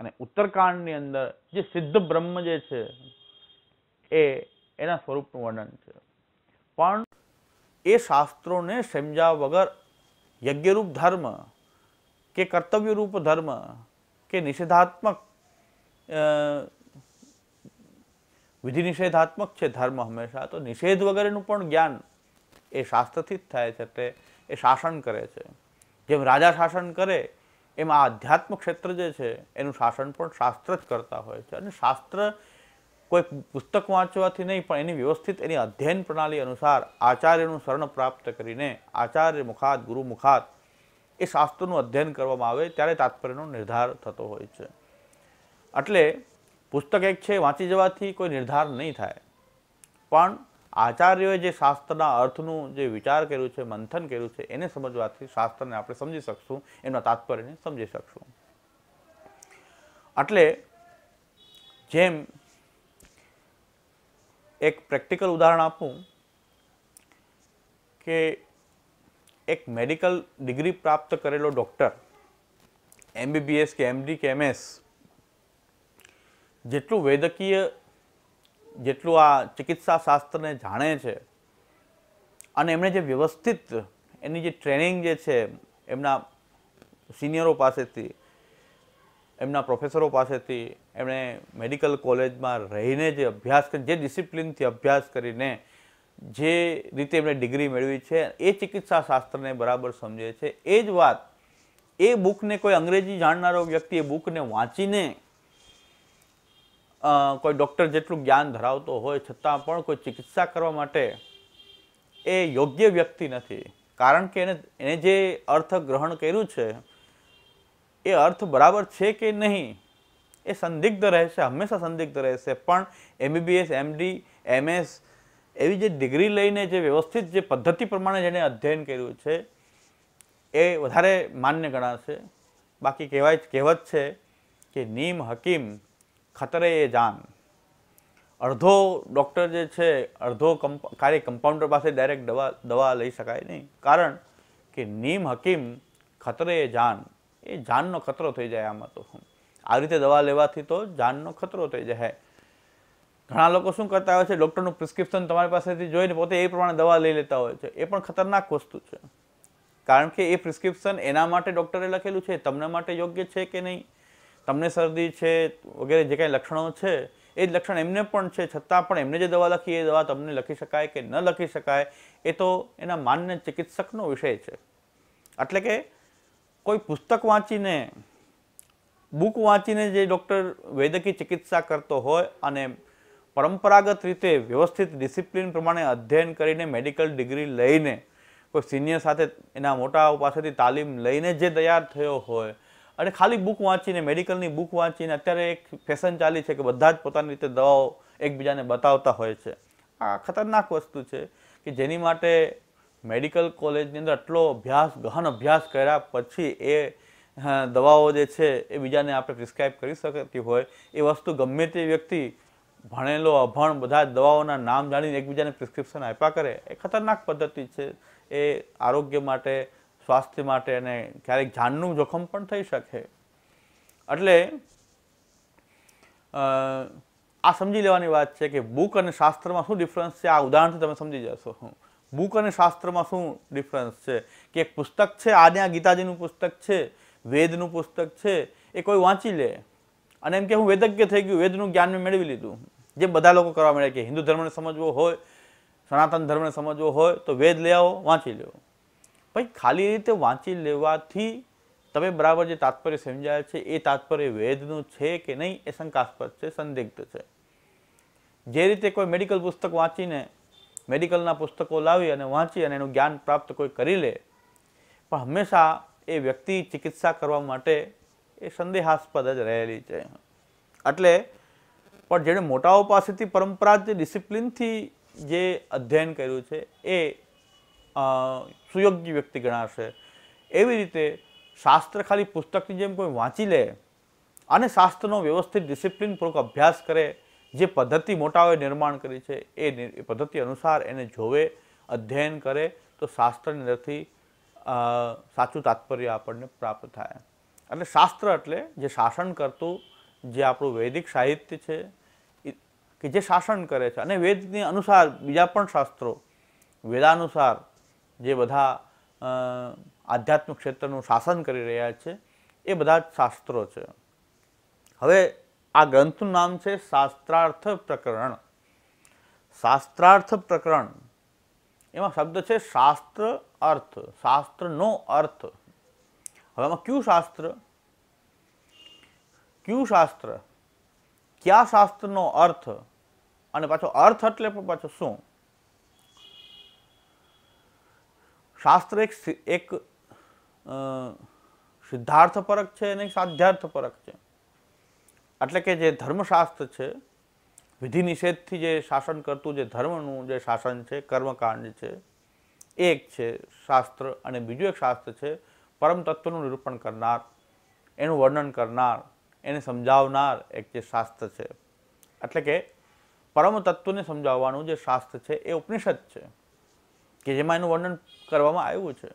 અને ઉત્તરકાંડની અંદર જે સિદ્ધ બ્રહ્મ જે છે એ એના સ્વરૂપનું વર્ણન છે પણ એ શાસ્ત્રોને સમજ્યા વગર યજ્ઞરૂપ ધર્મ કે કર્તવ્યરૂપ ધર્મ કે નિષેધાત્મક વિધિ નિષેધાત્મક છે ધર્મ હંમેશા તો નિષેધ વગેરેનું પણ જ્ઞાન એ શાસ્ત્રથી જ થાય છે એટલે એ શાસન કરે છે જેમ રાજા શાસન કરે એમાં આધ્યાત્મ ક્ષેત્ર જે છે એનું શાસન પણ શાસ્ત્ર જ કરતા હોય છે અને શાસ્ત્ર કોઈ પુસ્તક વાંચવાથી નહીં પણ એની વ્યવસ્થિત એની અધ્યયન પ્રણાલી અનુસાર આચાર્યનું શરણ પ્રાપ્ત કરીને આચાર્ય મુખાત ગુરુ મુખાત એ શાસ્ત્રનું અધ્યયન કરવામાં આવે ત્યારે તાત્પર્યનો નિર્ધાર થતો હોય છે એટલે પુસ્તક એક છે વાંચી જવાથી કોઈ નિર્ધાર નહીં થાય પણ આચાર્યોએ જે શાસ્ત્રના અર્થનું જે વિચાર કર્યું છે મંથન કર્યું છે એને સમજવાથી શાસ્ત્રને આપણે સમજી શકશું એમના તાત્પર્યને સમજી શકશું એટલે જેમ એક પ્રેક્ટિકલ ઉદાહરણ આપું કે એક મેડિકલ ડિગ્રી પ્રાપ્ત કરેલો ડૉક્ટર એમબીબીએસ કે એમડી કે એમએસ જેટલું વૈદકીય જેટલું આ ચિકિત્સા શાસ્ત્રને જાણે છે અને એમણે જે વ્યવસ્થિત એની જે ટ્રેનિંગ જે છે એમના સિનિયરો પાસેથી એમના પ્રોફેસરો પાસેથી એમણે મેડિકલ કોલેજમાં રહીને જે અભ્યાસ કરી જે ડિસિપ્લિનથી અભ્યાસ કરીને જે રીતે એમણે ડિગ્રી મેળવી છે એ ચિકિત્સા શાસ્ત્રને બરાબર સમજે છે એ જ વાત એ બુકને કોઈ અંગ્રેજી જાણનારો વ્યક્તિ એ બુકને વાંચીને કોઈ ડૉક્ટર જેટલું જ્ઞાન ધરાવતો હોય છતાં પણ કોઈ ચિકિત્સા કરવા માટે એ યોગ્ય વ્યક્તિ નથી કારણ કે એને એને જે અર્થ ગ્રહણ કર્યું છે એ અર્થ બરાબર છે કે નહીં એ સંદિગ્ધ રહેશે હંમેશા સંદિગ્ધ રહેશે પણ એમબીબીએસ એમડી એમએસ એવી જે ડિગ્રી લઈને જે વ્યવસ્થિત જે પદ્ધતિ પ્રમાણે જેણે અધ્યયન કર્યું છે એ વધારે માન્ય ગણાશે બાકી કહેવાય કહેવત છે કે નીમ હકીમ ખતરે એ જાન અડધો ડૉક્ટર જે છે અડધો કંપ કાર્ય કમ્પાઉન્ડર પાસે ડાયરેક્ટ દવા દવા લઈ શકાય નહીં કારણ કે નીમ હકીમ ખતરે એ જાન એ જાનનો ખતરો થઈ જાય આમાં તો આ રીતે દવા લેવાથી તો જાનનો ખતરો થઈ જાય ઘણા લોકો શું કરતા હોય છે ડૉક્ટરનું પ્રિસ્ક્રિપ્શન તમારી પાસેથી જોઈને પોતે એ પ્રમાણે દવા લઈ લેતા હોય છે એ પણ ખતરનાક વસ્તુ છે કારણ કે એ પ્રિસ્ક્રિપ્શન એના માટે ડૉક્ટરે લખેલું છે તમને માટે યોગ્ય છે કે નહીં તમને શરદી છે વગેરે જે કાંઈ લક્ષણો છે એ જ લક્ષણ એમને પણ છે છતાં પણ એમને જે દવા લખી એ દવા તમને લખી શકાય કે ન લખી શકાય એ તો એના માન્ય ચિકિત્સકનો વિષય છે એટલે કે કોઈ પુસ્તક વાંચીને બુક વાંચીને જે ડૉક્ટર વૈદકી ચિકિત્સા કરતો હોય અને પરંપરાગત રીતે વ્યવસ્થિત ડિસિપ્લિન પ્રમાણે અધ્યયન કરીને મેડિકલ ડિગ્રી લઈને કોઈ સિનિયર સાથે એના મોટા પાસેથી તાલીમ લઈને જે તૈયાર થયો હોય અને ખાલી બુક વાંચીને મેડિકલની બુક વાંચીને અત્યારે એક ફેશન ચાલી છે કે બધા જ પોતાની રીતે દવાઓ એકબીજાને બતાવતા હોય છે આ ખતરનાક વસ્તુ છે કે જેની માટે મેડિકલ કોલેજની અંદર આટલો અભ્યાસ ગહન અભ્યાસ કર્યા પછી એ દવાઓ જે છે એ બીજાને આપણે પ્રિસ્ક્રાઇબ કરી શકતી હોય એ વસ્તુ ગમે તે વ્યક્તિ ભણેલો અભણ બધા જ દવાઓના નામ જાણીને એકબીજાને પ્રિસ્ક્રિપ્શન આપ્યા કરે એ ખતરનાક પદ્ધતિ છે એ આરોગ્ય માટે સ્વાસ્થ્ય માટે અને ક્યારેક જાનનું જોખમ પણ થઈ શકે એટલે આ સમજી લેવાની વાત છે કે બુક અને શાસ્ત્રમાં શું ડિફરન્સ છે આ ઉદાહરણથી તમે સમજી જશો હું બુક અને શાસ્ત્રમાં શું ડિફરન્સ છે કે એક પુસ્તક છે આને આ ગીતાજીનું પુસ્તક છે વેદનું પુસ્તક છે એ કોઈ વાંચી લે અને એમ કે હું વેદજ્ઞ થઈ ગયું વેદનું જ્ઞાન મેં મેળવી લીધું જે બધા લોકો કરવા મળે કે હિન્દુ ધર્મને સમજવો હોય સનાતન ધર્મને સમજવો હોય તો વેદ લઈ આવો વાંચી લો ભાઈ ખાલી રીતે વાંચી લેવાથી તમે બરાબર જે તાત્પર્ય સમજાય છે એ તાત્પર્ય વેદનું છે કે નહીં એ શંકાસ્પદ છે સંદિગ્ધ છે જે રીતે કોઈ મેડિકલ પુસ્તક વાંચીને મેડિકલના પુસ્તકો લાવી અને વાંચી અને એનું જ્ઞાન પ્રાપ્ત કોઈ કરી લે પણ હંમેશા એ વ્યક્તિ ચિકિત્સા કરવા માટે એ સંદેહાસ્પદ જ રહેલી છે એટલે પણ જેણે મોટાઓ પાસેથી પરંપરાગત ડિસિપ્લિનથી જે અધ્યયન કર્યું છે એ સુયોગ્ય વ્યક્તિ ગણાશે એવી રીતે શાસ્ત્ર ખાલી પુસ્તકની જેમ કોઈ વાંચી લે અને શાસ્ત્રનો વ્યવસ્થિત ડિસિપ્લિનપૂર્વક અભ્યાસ કરે જે પદ્ધતિ મોટાઓએ નિર્માણ કરી છે એ પદ્ધતિ અનુસાર એને જોવે અધ્યયન કરે તો શાસ્ત્રની અંદરથી સાચું તાત્પર્ય આપણને પ્રાપ્ત થાય અને શાસ્ત્ર એટલે જે શાસન કરતું જે આપણું વૈદિક સાહિત્ય છે કે જે શાસન કરે છે અને વેદને અનુસાર બીજા પણ શાસ્ત્રો વેદાનુસાર જે બધા આધ્યાત્મિક ક્ષેત્રનું શાસન કરી રહ્યા છે એ બધા શાસ્ત્રો છે હવે આ ગ્રંથનું નામ છે શાસ્ત્રાર્થ પ્રકરણ શાસ્ત્રાર્થ પ્રકરણ એમાં શબ્દ છે શાસ્ત્ર અર્થ શાસ્ત્રનો અર્થ હવે એમાં કયું શાસ્ત્ર કયું શાસ્ત્ર કયા શાસ્ત્રનો અર્થ અને પાછો અર્થ એટલે પણ પાછો શું શાસ્ત્ર એક એક સિદ્ધાર્થપરક છે અને એક સાધ્યાર્થપરક છે એટલે કે જે ધર્મશાસ્ત્ર છે વિધિ નિષેધથી જે શાસન કરતું જે ધર્મનું જે શાસન છે કર્મકાંડ છે એક છે શાસ્ત્ર અને બીજું એક શાસ્ત્ર છે પરમ તત્વનું નિરૂપણ કરનાર એનું વર્ણન કરનાર એને સમજાવનાર એક જે શાસ્ત્ર છે એટલે કે પરમ તત્વને સમજાવવાનું જે શાસ્ત્ર છે એ ઉપનિષદ છે કે જેમાં એનું વર્ણન કરવામાં આવ્યું છે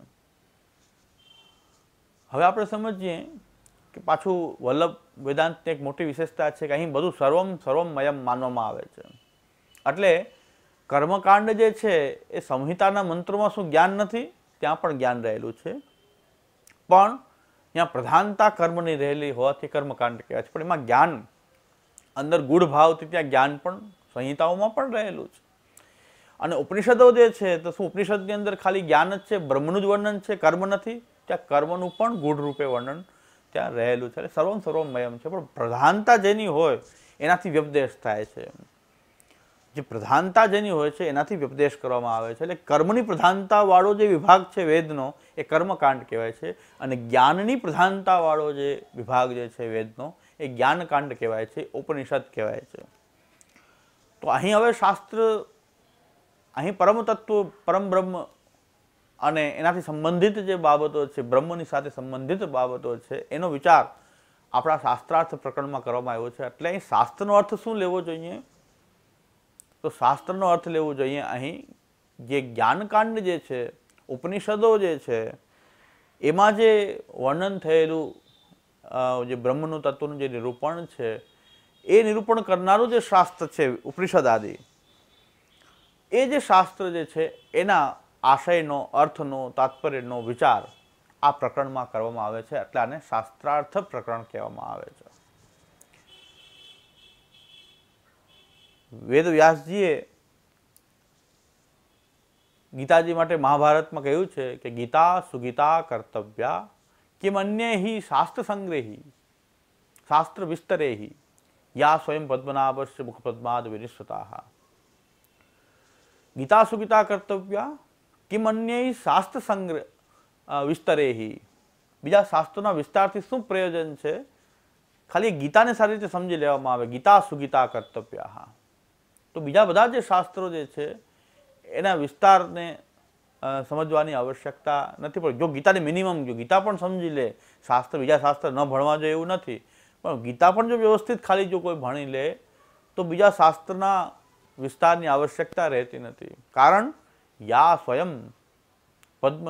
હવે આપણે સમજીએ કે પાછું વલ્લભ વેદાંતની એક મોટી વિશેષતા છે કે અહીં બધું સર્વમ સર્વમયમ માનવામાં આવે છે એટલે કર્મકાંડ જે છે એ સંહિતાના મંત્રોમાં શું જ્ઞાન નથી ત્યાં પણ જ્ઞાન રહેલું છે પણ ત્યાં પ્રધાનતા કર્મની રહેલી હોવાથી કર્મકાંડ કહેવાય છે પણ એમાં જ્ઞાન અંદર ગુઢ ભાવથી ત્યાં જ્ઞાન પણ સંહિતાઓમાં પણ રહેલું છે અને ઉપનિષદો જે છે તો શું ઉપનિષદની અંદર ખાલી જ્ઞાન જ છે બ્રહ્મનું જ વર્ણન છે કર્મ નથી ત્યાં કર્મનું પણ ગૂઢ રૂપે વર્ણન ત્યાં રહેલું છે એટલે સર્વમ સર્વમયમ છે પણ પ્રધાનતા જેની હોય એનાથી વ્યપદેશ થાય છે જે પ્રધાનતા જેની હોય છે એનાથી વ્યપદેશ કરવામાં આવે છે એટલે કર્મની પ્રધાનતાવાળો જે વિભાગ છે વેદનો એ કર્મકાંડ કહેવાય છે અને જ્ઞાનની પ્રધાનતાવાળો જે વિભાગ જે છે વેદનો એ જ્ઞાનકાંડ કહેવાય છે ઉપનિષદ કહેવાય છે તો અહીં હવે શાસ્ત્ર અહીં પરમ તત્વ પરમ બ્રહ્મ અને એનાથી સંબંધિત જે બાબતો છે બ્રહ્મની સાથે સંબંધિત બાબતો છે એનો વિચાર આપણા શાસ્ત્રાર્થ પ્રકરણમાં કરવામાં આવ્યો છે એટલે અહીં શાસ્ત્રનો અર્થ શું લેવો જોઈએ તો શાસ્ત્રનો અર્થ લેવો જોઈએ અહીં જે જ્ઞાનકાંડ જે છે ઉપનિષદો જે છે એમાં જે વર્ણન થયેલું જે બ્રહ્મનું તત્વનું જે નિરૂપણ છે એ નિરૂપણ કરનારું જે શાસ્ત્ર છે ઉપનિષદ આદિ એ જે શાસ્ત્ર જે છે એના આશયનો અર્થનો તાત્પર્યનો વિચાર આ પ્રકરણમાં કરવામાં આવે છે એટલે આને શાસ્ત્રાર્થ પ્રકરણ કહેવામાં આવે છે વેદ વ્યાસજીએ ગીતાજી માટે મહાભારતમાં કહ્યું છે કે ગીતા સુગીતા કર્તવ્યા કેમ અન્ય શાસ્ત્ર સંગ્રહી શાસ્ત્ર વિસ્તરેહી યા સ્વયં પદ્મનાભસ્ય મુખ પદ્માદ વિનિશ્વતા ગીતા કર્તવ્યા કિમ અન્ય શાસ્ત્ર સંગ્રહ વિસ્તરે બીજા શાસ્ત્રોના વિસ્તારથી શું પ્રયોજન છે ખાલી ગીતાને સારી રીતે સમજી લેવામાં આવે ગીતા સુગીતા કર્તવ્યા હા તો બીજા બધા જે શાસ્ત્રો જે છે એના વિસ્તારને સમજવાની આવશ્યકતા નથી પણ જો ગીતાને મિનિમમ જો ગીતા પણ સમજી લે શાસ્ત્ર બીજા શાસ્ત્ર ન ભણવા જોઈએ એવું નથી પણ ગીતા પણ જો વ્યવસ્થિત ખાલી જો કોઈ ભણી લે તો બીજા શાસ્ત્રના વિસ્તારની આવશ્યકતા રહેતી નથી કારણ યા સ્વયં પદ્મ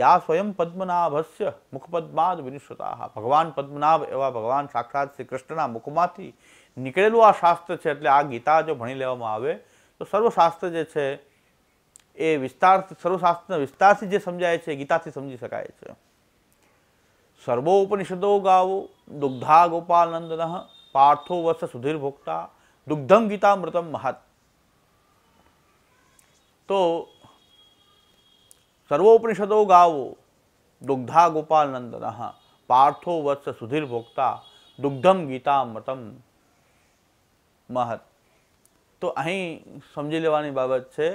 યા સ્વયં પદ્મનાભસ્ય મુખપદ્માદ વિનિશ્વતા ભગવાન પદ્મનાભ એવા ભગવાન સાક્ષાત શ્રી કૃષ્ણના મુખમાંથી નીકળેલું આ શાસ્ત્ર છે એટલે આ ગીતા જો ભણી લેવામાં આવે તો સર્વશાસ્ત્ર જે છે એ વિસ્તાર સર્વશાસ્ત્રના વિસ્તારથી જે સમજાય છે ગીતાથી સમજી શકાય છે સર્વોપનિષદો ગાવો દુગ્ધા ગોપાલનંદન પાર્થો વસ સુધીર ભોક્તા દુગ્ધમ ગીતામૃતમ મહત્વ તો સર્વોપનિષદો ગાવો દુગ્ધા ગોપાલનંદન પાર્થો વત્સ સુધીર ભોગતા દુગ્ધમ ગીતા મતમ મહત તો અહીં સમજી લેવાની બાબત છે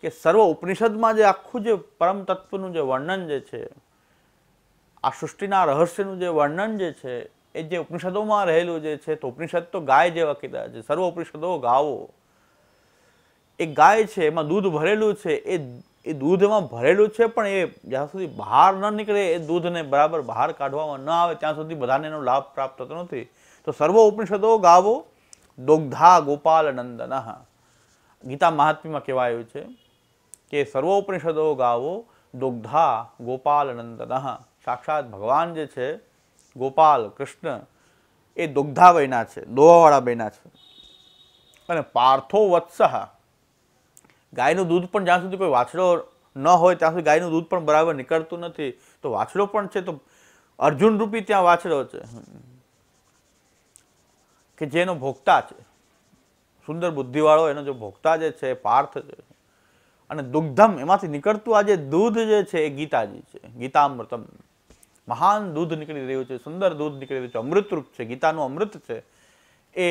કે સર્વ ઉપનિષદમાં જે આખું જે પરમ તત્વનું જે વર્ણન જે છે આ સૃષ્ટિના રહસ્યનું જે વર્ણન જે છે એ જે ઉપનિષદોમાં રહેલું જે છે તો ઉપનિષદ તો ગાય જેવા કીધા છે સર્વ ઉપનિષદો ગાવો એ ગાય છે એમાં દૂધ ભરેલું છે એ એ દૂધમાં ભરેલું છે પણ એ જ્યાં સુધી બહાર ન નીકળે એ દૂધને બરાબર બહાર કાઢવામાં ન આવે ત્યાં સુધી બધાને એનો લાભ પ્રાપ્ત થતો નથી તો સર્વ ઉપનિષદો ગાવો દોગ્ધા ગોપાલ નંદન ગીતા મહાત્મ્યમાં કહેવાયું છે કે સર્વ ઉપનિષદો ગાવો દોગ્ધા ગોપાલ નંદન સાક્ષાત ભગવાન જે છે ગોપાલ કૃષ્ણ એ દોગ્ધા બહેના છે દોવાવાળા બહેના છે અને પાર્થો વત્સહ ગાયનું દૂધ પણ જ્યાં સુધી કોઈ વાછડો ન હોય ત્યાં સુધી ગાયનું દૂધ પણ બરાબર નીકળતું નથી તો વાછડો પણ છે તો અર્જુન રૂપી ત્યાં વાછડો છે કે જેનો ભોગતા છે સુંદર બુદ્ધિવાળો એનો જે ભોગતા જે છે પાર્થ છે અને દુગ્ધમ એમાંથી નીકળતું આજે દૂધ જે છે એ ગીતાજી છે ગીતામૃતમ મહાન દૂધ નીકળી રહ્યું છે સુંદર દૂધ નીકળી રહ્યું છે અમૃતરૂપ છે ગીતાનું અમૃત છે એ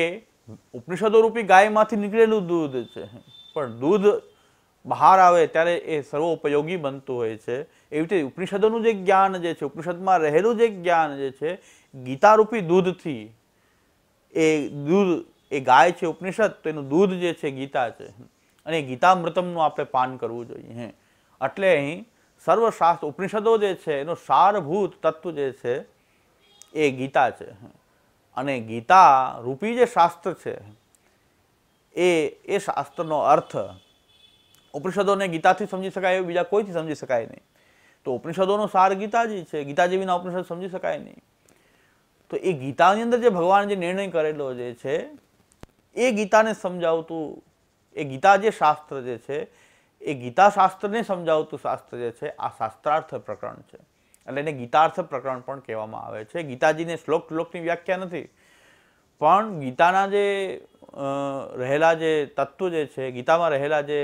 ઉપનિષદો રૂપી ગાયમાંથી નીકળેલું દૂધ છે પણ દૂધ બહાર આવે ત્યારે એ સર્વોપયોગી બનતું હોય છે એવી રીતે ઉપનિષદોનું જે જ્ઞાન જે છે ઉપનિષદમાં રહેલું જે જ્ઞાન જે છે ગીતારૂપી દૂધથી એ દૂધ એ ગાય છે ઉપનિષદ તો એનું દૂધ જે છે ગીતા છે અને ગીતામૃતમનું આપણે પાન કરવું જોઈએ હે એટલે અહીં સર્વશાસ્ત્ર ઉપનિષદો જે છે એનો સારભૂત તત્વ જે છે એ ગીતા છે અને ગીતા રૂપી જે શાસ્ત્ર છે એ એ શાસ્ત્રનો અર્થ ઉપનિષદોને ગીતાથી સમજી શકાય એવું બીજા કોઈથી સમજી શકાય નહીં તો ઉપનિષદોનો સાર ગીતાજી છે ગીતાજી વિના ઉપનિષદ સમજી શકાય નહીં તો એ ગીતાની અંદર જે ભગવાન જે નિર્ણય કરેલો જે છે એ ગીતાને સમજાવતું એ ગીતા જે શાસ્ત્ર જે છે એ ગીતા શાસ્ત્રને સમજાવતું શાસ્ત્ર જે છે આ શાસ્ત્રાર્થ પ્રકરણ છે એટલે એને ગીતાર્થ પ્રકરણ પણ કહેવામાં આવે છે ગીતાજીને શ્લોક શ્લોકની વ્યાખ્યા નથી પણ ગીતાના જે રહેલા જે તત્વો જે છે ગીતામાં રહેલા જે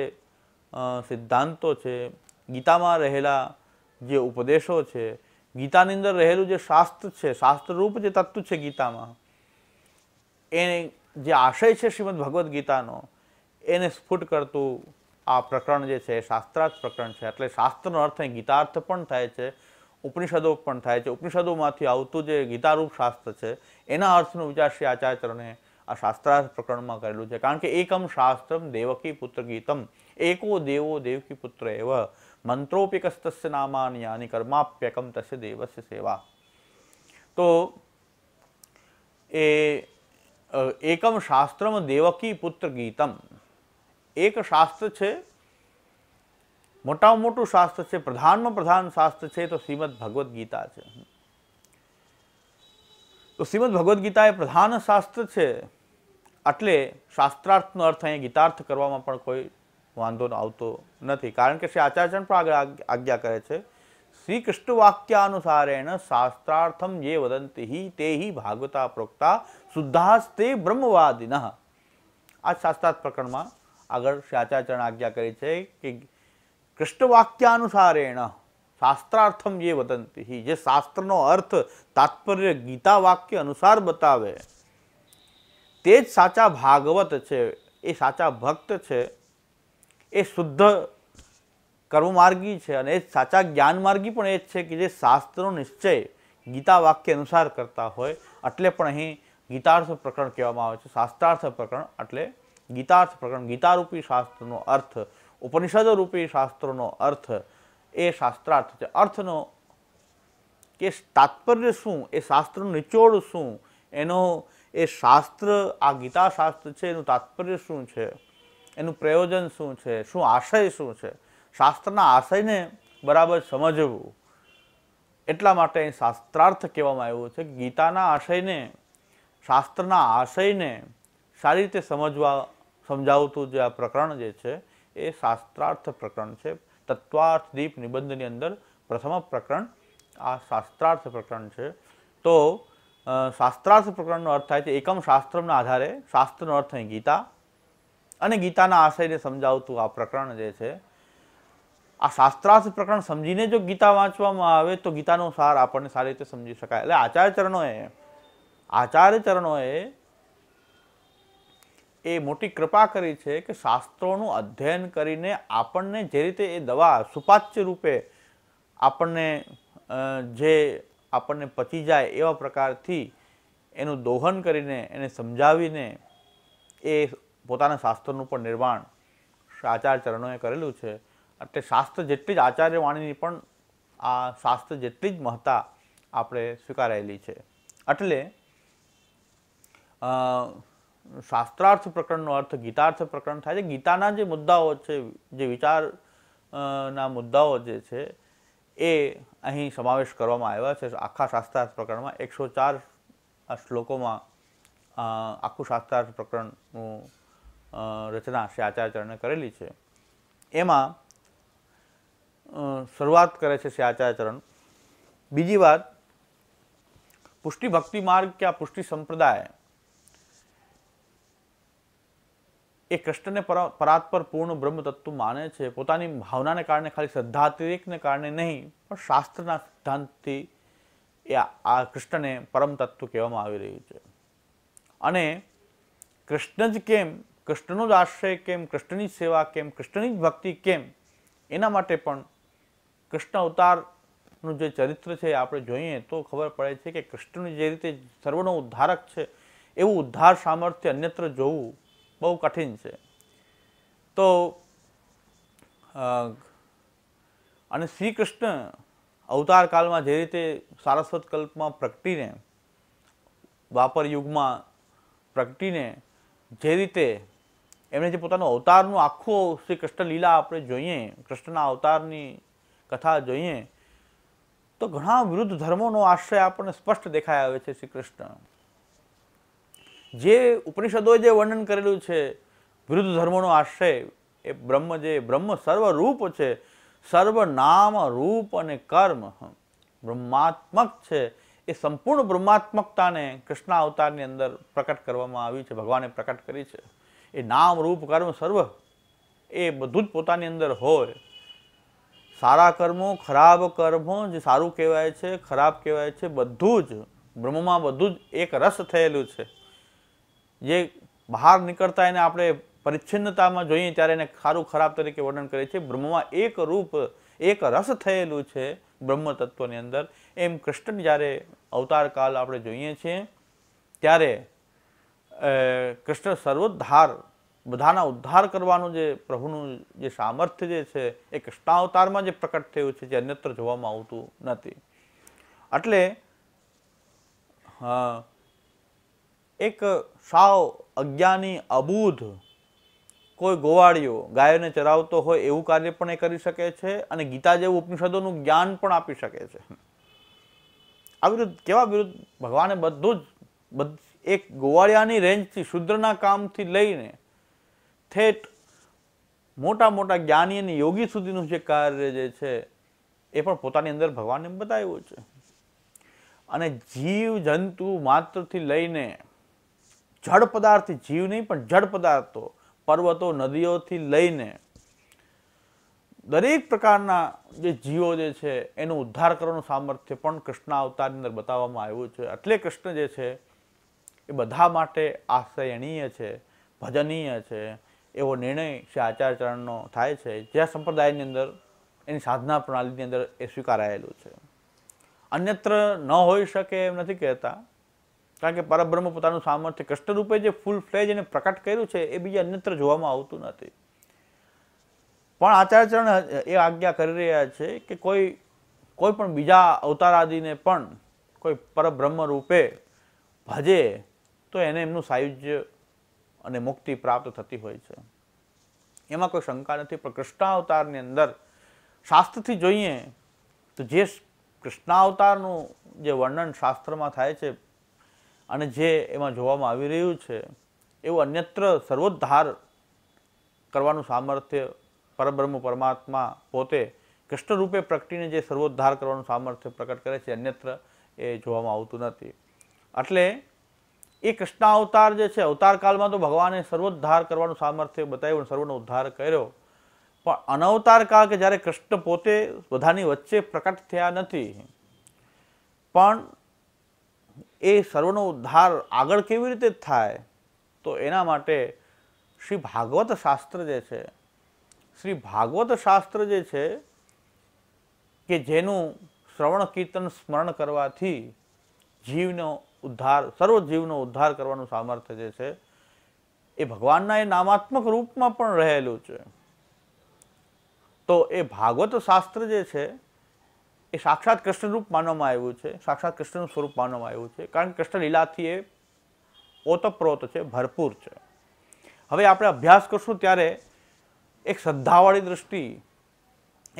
સિદ્ધાંતો છે ગીતામાં રહેલા જે ઉપદેશો છે ગીતાની અંદર રહેલું જે શાસ્ત્ર છે શાસ્ત્રરૂપ જે તત્વ છે ગીતામાં એને જે આશય છે શ્રીમદ ભગવદ્ ગીતાનો એને સ્ફુટ કરતું આ પ્રકરણ જે છે એ શાસ્ત્રાર્થ પ્રકરણ છે એટલે શાસ્ત્રનો અર્થ અહીં ગીતાર્થ પણ થાય છે ઉપનિષદો પણ થાય છે ઉપનિષદોમાંથી આવતું જે ગીતારૂપ શાસ્ત્ર છે એના અર્થનો વિચાર શ્રી આચાર્યચરણે આ શાસ્ત્રાર્થ પ્રકરણમાં કરેલું છે કારણ કે એકમ શાસ્ત્રમ દેવકી પુત્ર ગીતમ एको देवो देव की पुत्र एवं मंत्रोपिक नामान यानी कर्माप्यकम तस्य देवस्य सेवा तो ए, एकम शास्त्रम देवकी पुत्र गीतम एक शास्त्र छे मोटा मोटू शास्त्र छे प्रधान प्रधान शास्त्र छे तो श्रीमद भगवत गीता छे तो श्रीमद भगवद गीता ए प्रधान शास्त्र छे अटले शास्त्रार्थ नो अर्थ अँ गीतार्थ करवामा कोई વાંધો આવતો નથી કારણ કે શ્રી આચાર્યચરણ પણ આગળ આજ્ઞા કરે છે શ્રી કૃષ્ણ વાક્ય વાક્યાનુસારેણ શાસ્ત્રાર્થમ જે વદંતિ તે ભાગવતા પ્રોક્તા શુદ્ધાસ્તે બ્રહ્મવાદિન આ શાસ્ત્રાર્થ પ્રકરણમાં આગળ શ્રી આચાર્યચરણ આજ્ઞા કરી છે કે કૃષ્ણવાક્યાનુસારેણ શાસ્ત્રાર્થમ જે વદંતિ જે શાસ્ત્રનો અર્થ તાત્પર્ય ગીતા વાક્ય અનુસાર બતાવે તે જ સાચા ભાગવત છે એ સાચા ભક્ત છે એ શુદ્ધ કર્મમાર્ગી છે અને એ સાચા જ્ઞાનમાર્ગી પણ એ જ છે કે જે શાસ્ત્રનો નિશ્ચય ગીતા વાક્ય અનુસાર કરતા હોય એટલે પણ અહીં ગીતાર્થ પ્રકરણ કહેવામાં આવે છે શાસ્ત્રાર્થ પ્રકરણ એટલે ગીતાર્થ પ્રકરણ ગીતારૂપી શાસ્ત્રનો અર્થ ઉપનિષદરૂપી શાસ્ત્રોનો અર્થ એ શાસ્ત્રાર્થ છે અર્થનો કે તાત્પર્ય શું એ શાસ્ત્રનું નિચોડ શું એનો એ શાસ્ત્ર આ ગીતા શાસ્ત્ર છે એનું તાત્પર્ય શું છે એનું પ્રયોજન શું છે શું આશય શું છે શાસ્ત્રના આશયને બરાબર સમજવું એટલા માટે અહીં શાસ્ત્રાર્થ કહેવામાં આવ્યું છે ગીતાના આશયને શાસ્ત્રના આશયને સારી રીતે સમજવા સમજાવતું જે આ પ્રકરણ જે છે એ શાસ્ત્રાર્થ પ્રકરણ છે તત્વાર્થ દીપ નિબંધની અંદર પ્રથમ પ્રકરણ આ શાસ્ત્રાર્થ પ્રકરણ છે તો શાસ્ત્રાર્થ પ્રકરણનો અર્થ થાય છે એકમ શાસ્ત્રના આધારે શાસ્ત્રનો અર્થ અહીં ગીતા અને ગીતાના આશયને સમજાવતું આ પ્રકરણ જે છે આ શાસ્ત્રાર્થ પ્રકરણ સમજીને જો ગીતા વાંચવામાં આવે તો ગીતાનો સાર આપણને સારી રીતે સમજી શકાય એટલે આચાર્ય ચરણોએ આચાર્ય ચરણોએ એ મોટી કૃપા કરી છે કે શાસ્ત્રોનું અધ્યયન કરીને આપણને જે રીતે એ દવા સુપાચ્ય રૂપે આપણને જે આપણને પચી જાય એવા પ્રકારથી એનું દોહન કરીને એને સમજાવીને એ પોતાના શાસ્ત્રનું પણ નિર્માણ આચાર્ય ચરણોએ કરેલું છે એટલે શાસ્ત્ર જેટલી જ આચાર્યવાણીની પણ આ શાસ્ત્ર જેટલી જ મહત્તા આપણે સ્વીકારાયેલી છે એટલે શાસ્ત્રાર્થ પ્રકરણનો અર્થ ગીતાર્થ પ્રકરણ થાય છે ગીતાના જે મુદ્દાઓ છે જે વિચાર ના મુદ્દાઓ જે છે એ અહીં સમાવેશ કરવામાં આવ્યા છે આખા શાસ્ત્રાર્થ પ્રકરણમાં એકસો ચાર શ્લોકોમાં આખું શાસ્ત્રાર્થ પ્રકરણનું રચના શ્રી આચાર્યચરણે કરેલી છે એમાં શરૂઆત કરે છે શ્રી આચાર્યચરણ બીજી વાત પુષ્ટિ ભક્તિ માર્ગ કે આ પુષ્ટિ સંપ્રદાય એ કૃષ્ણને પરાત્પર પૂર્ણ બ્રહ્મ તત્વ માને છે પોતાની ભાવનાને કારણે ખાલી શ્રદ્ધાતિરેકને કારણે નહીં પણ શાસ્ત્રના સિદ્ધાંતથી એ આ કૃષ્ણને પરમ તત્વ કહેવામાં આવી રહ્યું છે અને કૃષ્ણ જ કેમ કૃષ્ણનો જ આશ્રય કેમ કૃષ્ણની સેવા કેમ કૃષ્ણની જ ભક્તિ કેમ એના માટે પણ કૃષ્ણ અવતારનું જે ચરિત્ર છે આપણે જોઈએ તો ખબર પડે છે કે કૃષ્ણની જે રીતે સર્વનો ઉદ્ધારક છે એવું ઉદ્ધાર સામર્થ્ય અન્યત્ર જોવું બહુ કઠિન છે તો અને શ્રી કૃષ્ણ અવતાર કાળમાં જે રીતે સારસ્વત કલ્પમાં પ્રગટીને વાપર યુગમાં પ્રગટીને જે રીતે એમણે જે પોતાનો અવતારનું આખો શ્રી કૃષ્ણ લીલા આપણે જોઈએ કૃષ્ણના અવતારની કથા જોઈએ તો ઘણા વિરુદ્ધ ધર્મોનો આશ્રય આપણને સ્પષ્ટ દેખાઈ આવે છે શ્રી કૃષ્ણ જે ઉપનિષદોએ જે વર્ણન કરેલું છે વિરુદ્ધ ધર્મોનો આશ્રય એ બ્રહ્મ જે બ્રહ્મ સર્વરૂપ છે સર્વ નામ રૂપ અને કર્મ બ્રહ્માત્મક છે એ સંપૂર્ણ બ્રહ્માત્મકતાને કૃષ્ણ અવતારની અંદર પ્રકટ કરવામાં આવી છે ભગવાને પ્રકટ કરી છે એ નામ રૂપ કર્મ સર્વ એ બધું જ પોતાની અંદર હોય સારા કર્મો ખરાબ કર્મો જે સારું કહેવાય છે ખરાબ કહેવાય છે બધું જ બ્રહ્મમાં બધું જ એક રસ થયેલું છે જે બહાર નીકળતા એને આપણે પરિચ્છિન્નતામાં જોઈએ ત્યારે એને સારું ખરાબ તરીકે વર્ણન કરીએ છીએ બ્રહ્મમાં એક રૂપ એક રસ થયેલું છે બ્રહ્મ તત્વની અંદર એમ કૃષ્ણ જ્યારે અવતાર કાલ આપણે જોઈએ છીએ ત્યારે કૃષ્ણ સર્વોદ્ધાર બધાના ઉદ્ધાર કરવાનું જે પ્રભુનું જે સામર્થ્ય જે છે એ કૃષ્ણાવતારમાં જે પ્રકટ થયું છે જે અન્યત્ર જોવામાં આવતું નથી એટલે એક સાવ અજ્ઞાની અબૂધ કોઈ ગોવાળીઓ ગાયોને ચરાવતો હોય એવું કાર્ય પણ એ કરી શકે છે અને ગીતા જેવું ઉપનિષદોનું જ્ઞાન પણ આપી શકે છે આ વિરુદ્ધ કેવા વિરુદ્ધ ભગવાને બધું જ બધું એક ગોવાળિયાની રેન્જથી શુદ્રના કામથી લઈને થેટ મોટા મોટા જ્ઞાની અને યોગી સુધીનું જે કાર્ય જે છે એ પણ પોતાની અંદર ભગવાનને બતાવ્યું છે અને જીવ જંતુ માત્રથી લઈને જળ પદાર્થથી જીવ નહીં પણ જળ પદાર્થો પર્વતો નદીઓથી લઈને દરેક પ્રકારના જે જીવો જે છે એનું ઉદ્ધાર કરવાનું સામર્થ્ય પણ કૃષ્ણ અવતારની અંદર બતાવવામાં આવ્યું છે એટલે કૃષ્ણ જે છે એ બધા માટે આશ્રયણીય છે ભજનીય છે એવો નિર્ણય શ્રી આચાર્યચરણનો થાય છે જે સંપ્રદાયની અંદર એની સાધના પ્રણાલીની અંદર એ સ્વીકારાયેલું છે અન્યત્ર ન હોઈ શકે એમ નથી કહેતા કારણ કે પરબ્રહ્મ પોતાનું સામર્થ્ય કષ્ટરૂપે જે ફૂલ ફ્લેજ એને પ્રકટ કર્યું છે એ બીજા અન્યત્ર જોવામાં આવતું નથી પણ આચાર્યચરણ એ આજ્ઞા કરી રહ્યા છે કે કોઈ કોઈ પણ બીજા અવતારાદિને પણ કોઈ પરબ્રહ્મ રૂપે ભજે તો એને એમનું સાયુજ્ય અને મુક્તિ પ્રાપ્ત થતી હોય છે એમાં કોઈ શંકા નથી પણ કૃષ્ણાવતારની અંદર શાસ્ત્રથી જોઈએ તો જે કૃષ્ણાવતારનું જે વર્ણન શાસ્ત્રમાં થાય છે અને જે એમાં જોવામાં આવી રહ્યું છે એવું અન્યત્ર સર્વોદ્ધાર કરવાનું સામર્થ્ય પરબ્રહ્મ પરમાત્મા પોતે કૃષ્ણ રૂપે પ્રગટીને જે સર્વોદ્ધાર કરવાનું સામર્થ્ય પ્રકટ કરે છે અન્યત્ર એ જોવામાં આવતું નથી એટલે એ કૃષ્ણ અવતાર જે છે અવતાર કાળમાં તો ભગવાને સર્વોદ્ધાર કરવાનું સામર્થ્ય બતાવ્યું સર્વનો ઉદ્ધાર કર્યો પણ અનવતાર કાળ કે જ્યારે કૃષ્ણ પોતે બધાની વચ્ચે પ્રકટ થયા નથી પણ એ સર્વનો ઉદ્ધાર આગળ કેવી રીતે થાય તો એના માટે શ્રી ભાગવત શાસ્ત્ર જે છે શ્રી ભાગવત શાસ્ત્ર જે છે કે જેનું શ્રવણ કીર્તન સ્મરણ કરવાથી જીવનો ઉદ્ધાર સર્વ જીવનો ઉદ્ધાર કરવાનું સામર્થ્ય જે છે એ ભગવાનના એ નામાત્મક રૂપમાં પણ રહેલું છે તો એ ભાગવત શાસ્ત્ર જે છે એ સાક્ષાત કૃષ્ણરૂપ માનવામાં આવ્યું છે સાક્ષાત કૃષ્ણનું સ્વરૂપ માનવામાં આવ્યું છે કારણ કે કૃષ્ણ લીલાથી એ ઓતપ્રોત છે ભરપૂર છે હવે આપણે અભ્યાસ કરશું ત્યારે એક શ્રદ્ધાવાળી દૃષ્ટિ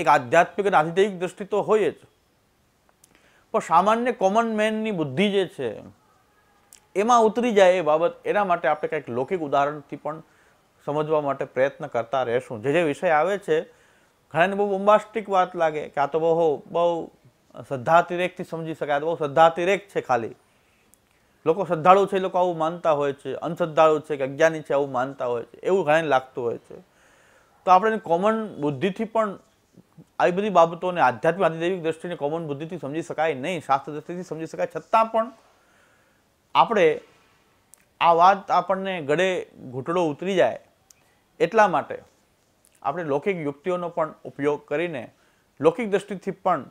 એક આધ્યાત્મિક અને આધ્યાત્મિક દ્રષ્ટિ તો હોય જ પણ સામાન્ય કોમન મેનની બુદ્ધિ જે છે એમાં ઉતરી જાય એ બાબત એના માટે આપણે કંઈક લૌકિક ઉદાહરણથી પણ સમજવા માટે પ્રયત્ન કરતા રહેશું જે જે વિષય આવે છે ઘણાને બહુ બોમ્બાસ્ટિક વાત લાગે કે આ તો બહુ બહુ શ્રદ્ધાતિરેકથી સમજી શકાય બહુ શ્રદ્ધાતિરેક છે ખાલી લોકો શ્રદ્ધાળુ છે એ લોકો આવું માનતા હોય છે અનશ્રદ્ધાળુ છે કે અજ્ઞાની છે આવું માનતા હોય છે એવું ઘણાને લાગતું હોય છે તો આપણે કોમન બુદ્ધિથી પણ આવી બધી બાબતોને આધ્યાત્મિક આધિદૈવિક દ્રષ્ટિને કોમન બુદ્ધિથી સમજી શકાય નહીં શાસ્ત્ર દ્રષ્ટિથી સમજી શકાય છતાં પણ આપણે આ વાત આપણને ગળે ઘૂંટડો ઉતરી જાય એટલા માટે આપણે લૌકિક યુક્તિઓનો પણ ઉપયોગ કરીને લૌકિક દ્રષ્ટિથી પણ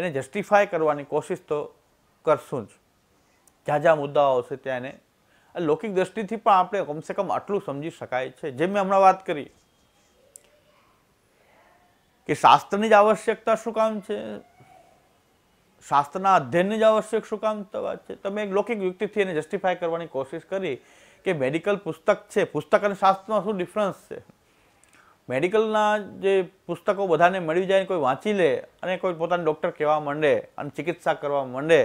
એને જસ્ટિફાય કરવાની કોશિશ તો કરશું જ જ્યાં જ્યાં મુદ્દાઓ આવશે ત્યાં એને લૌકિક દ્રષ્ટિથી પણ આપણે કમસે કમ આટલું સમજી શકાય છે જેમ મેં હમણાં વાત કરી કે શાસ્ત્રની જ આવશ્યકતા શું કામ છે શાસ્ત્રના અધ્યયનની જ આવશ્યક શું કામ વાત છે તમે એક લૌકિક વ્યક્તિથી એને જસ્ટિફાય કરવાની કોશિશ કરી કે મેડિકલ પુસ્તક છે પુસ્તક અને શાસ્ત્રમાં શું ડિફરન્સ છે મેડિકલના જે પુસ્તકો બધાને મળી જાય કોઈ વાંચી લે અને કોઈ પોતાને ડૉક્ટર કહેવા માંડે અને ચિકિત્સા કરવા માંડે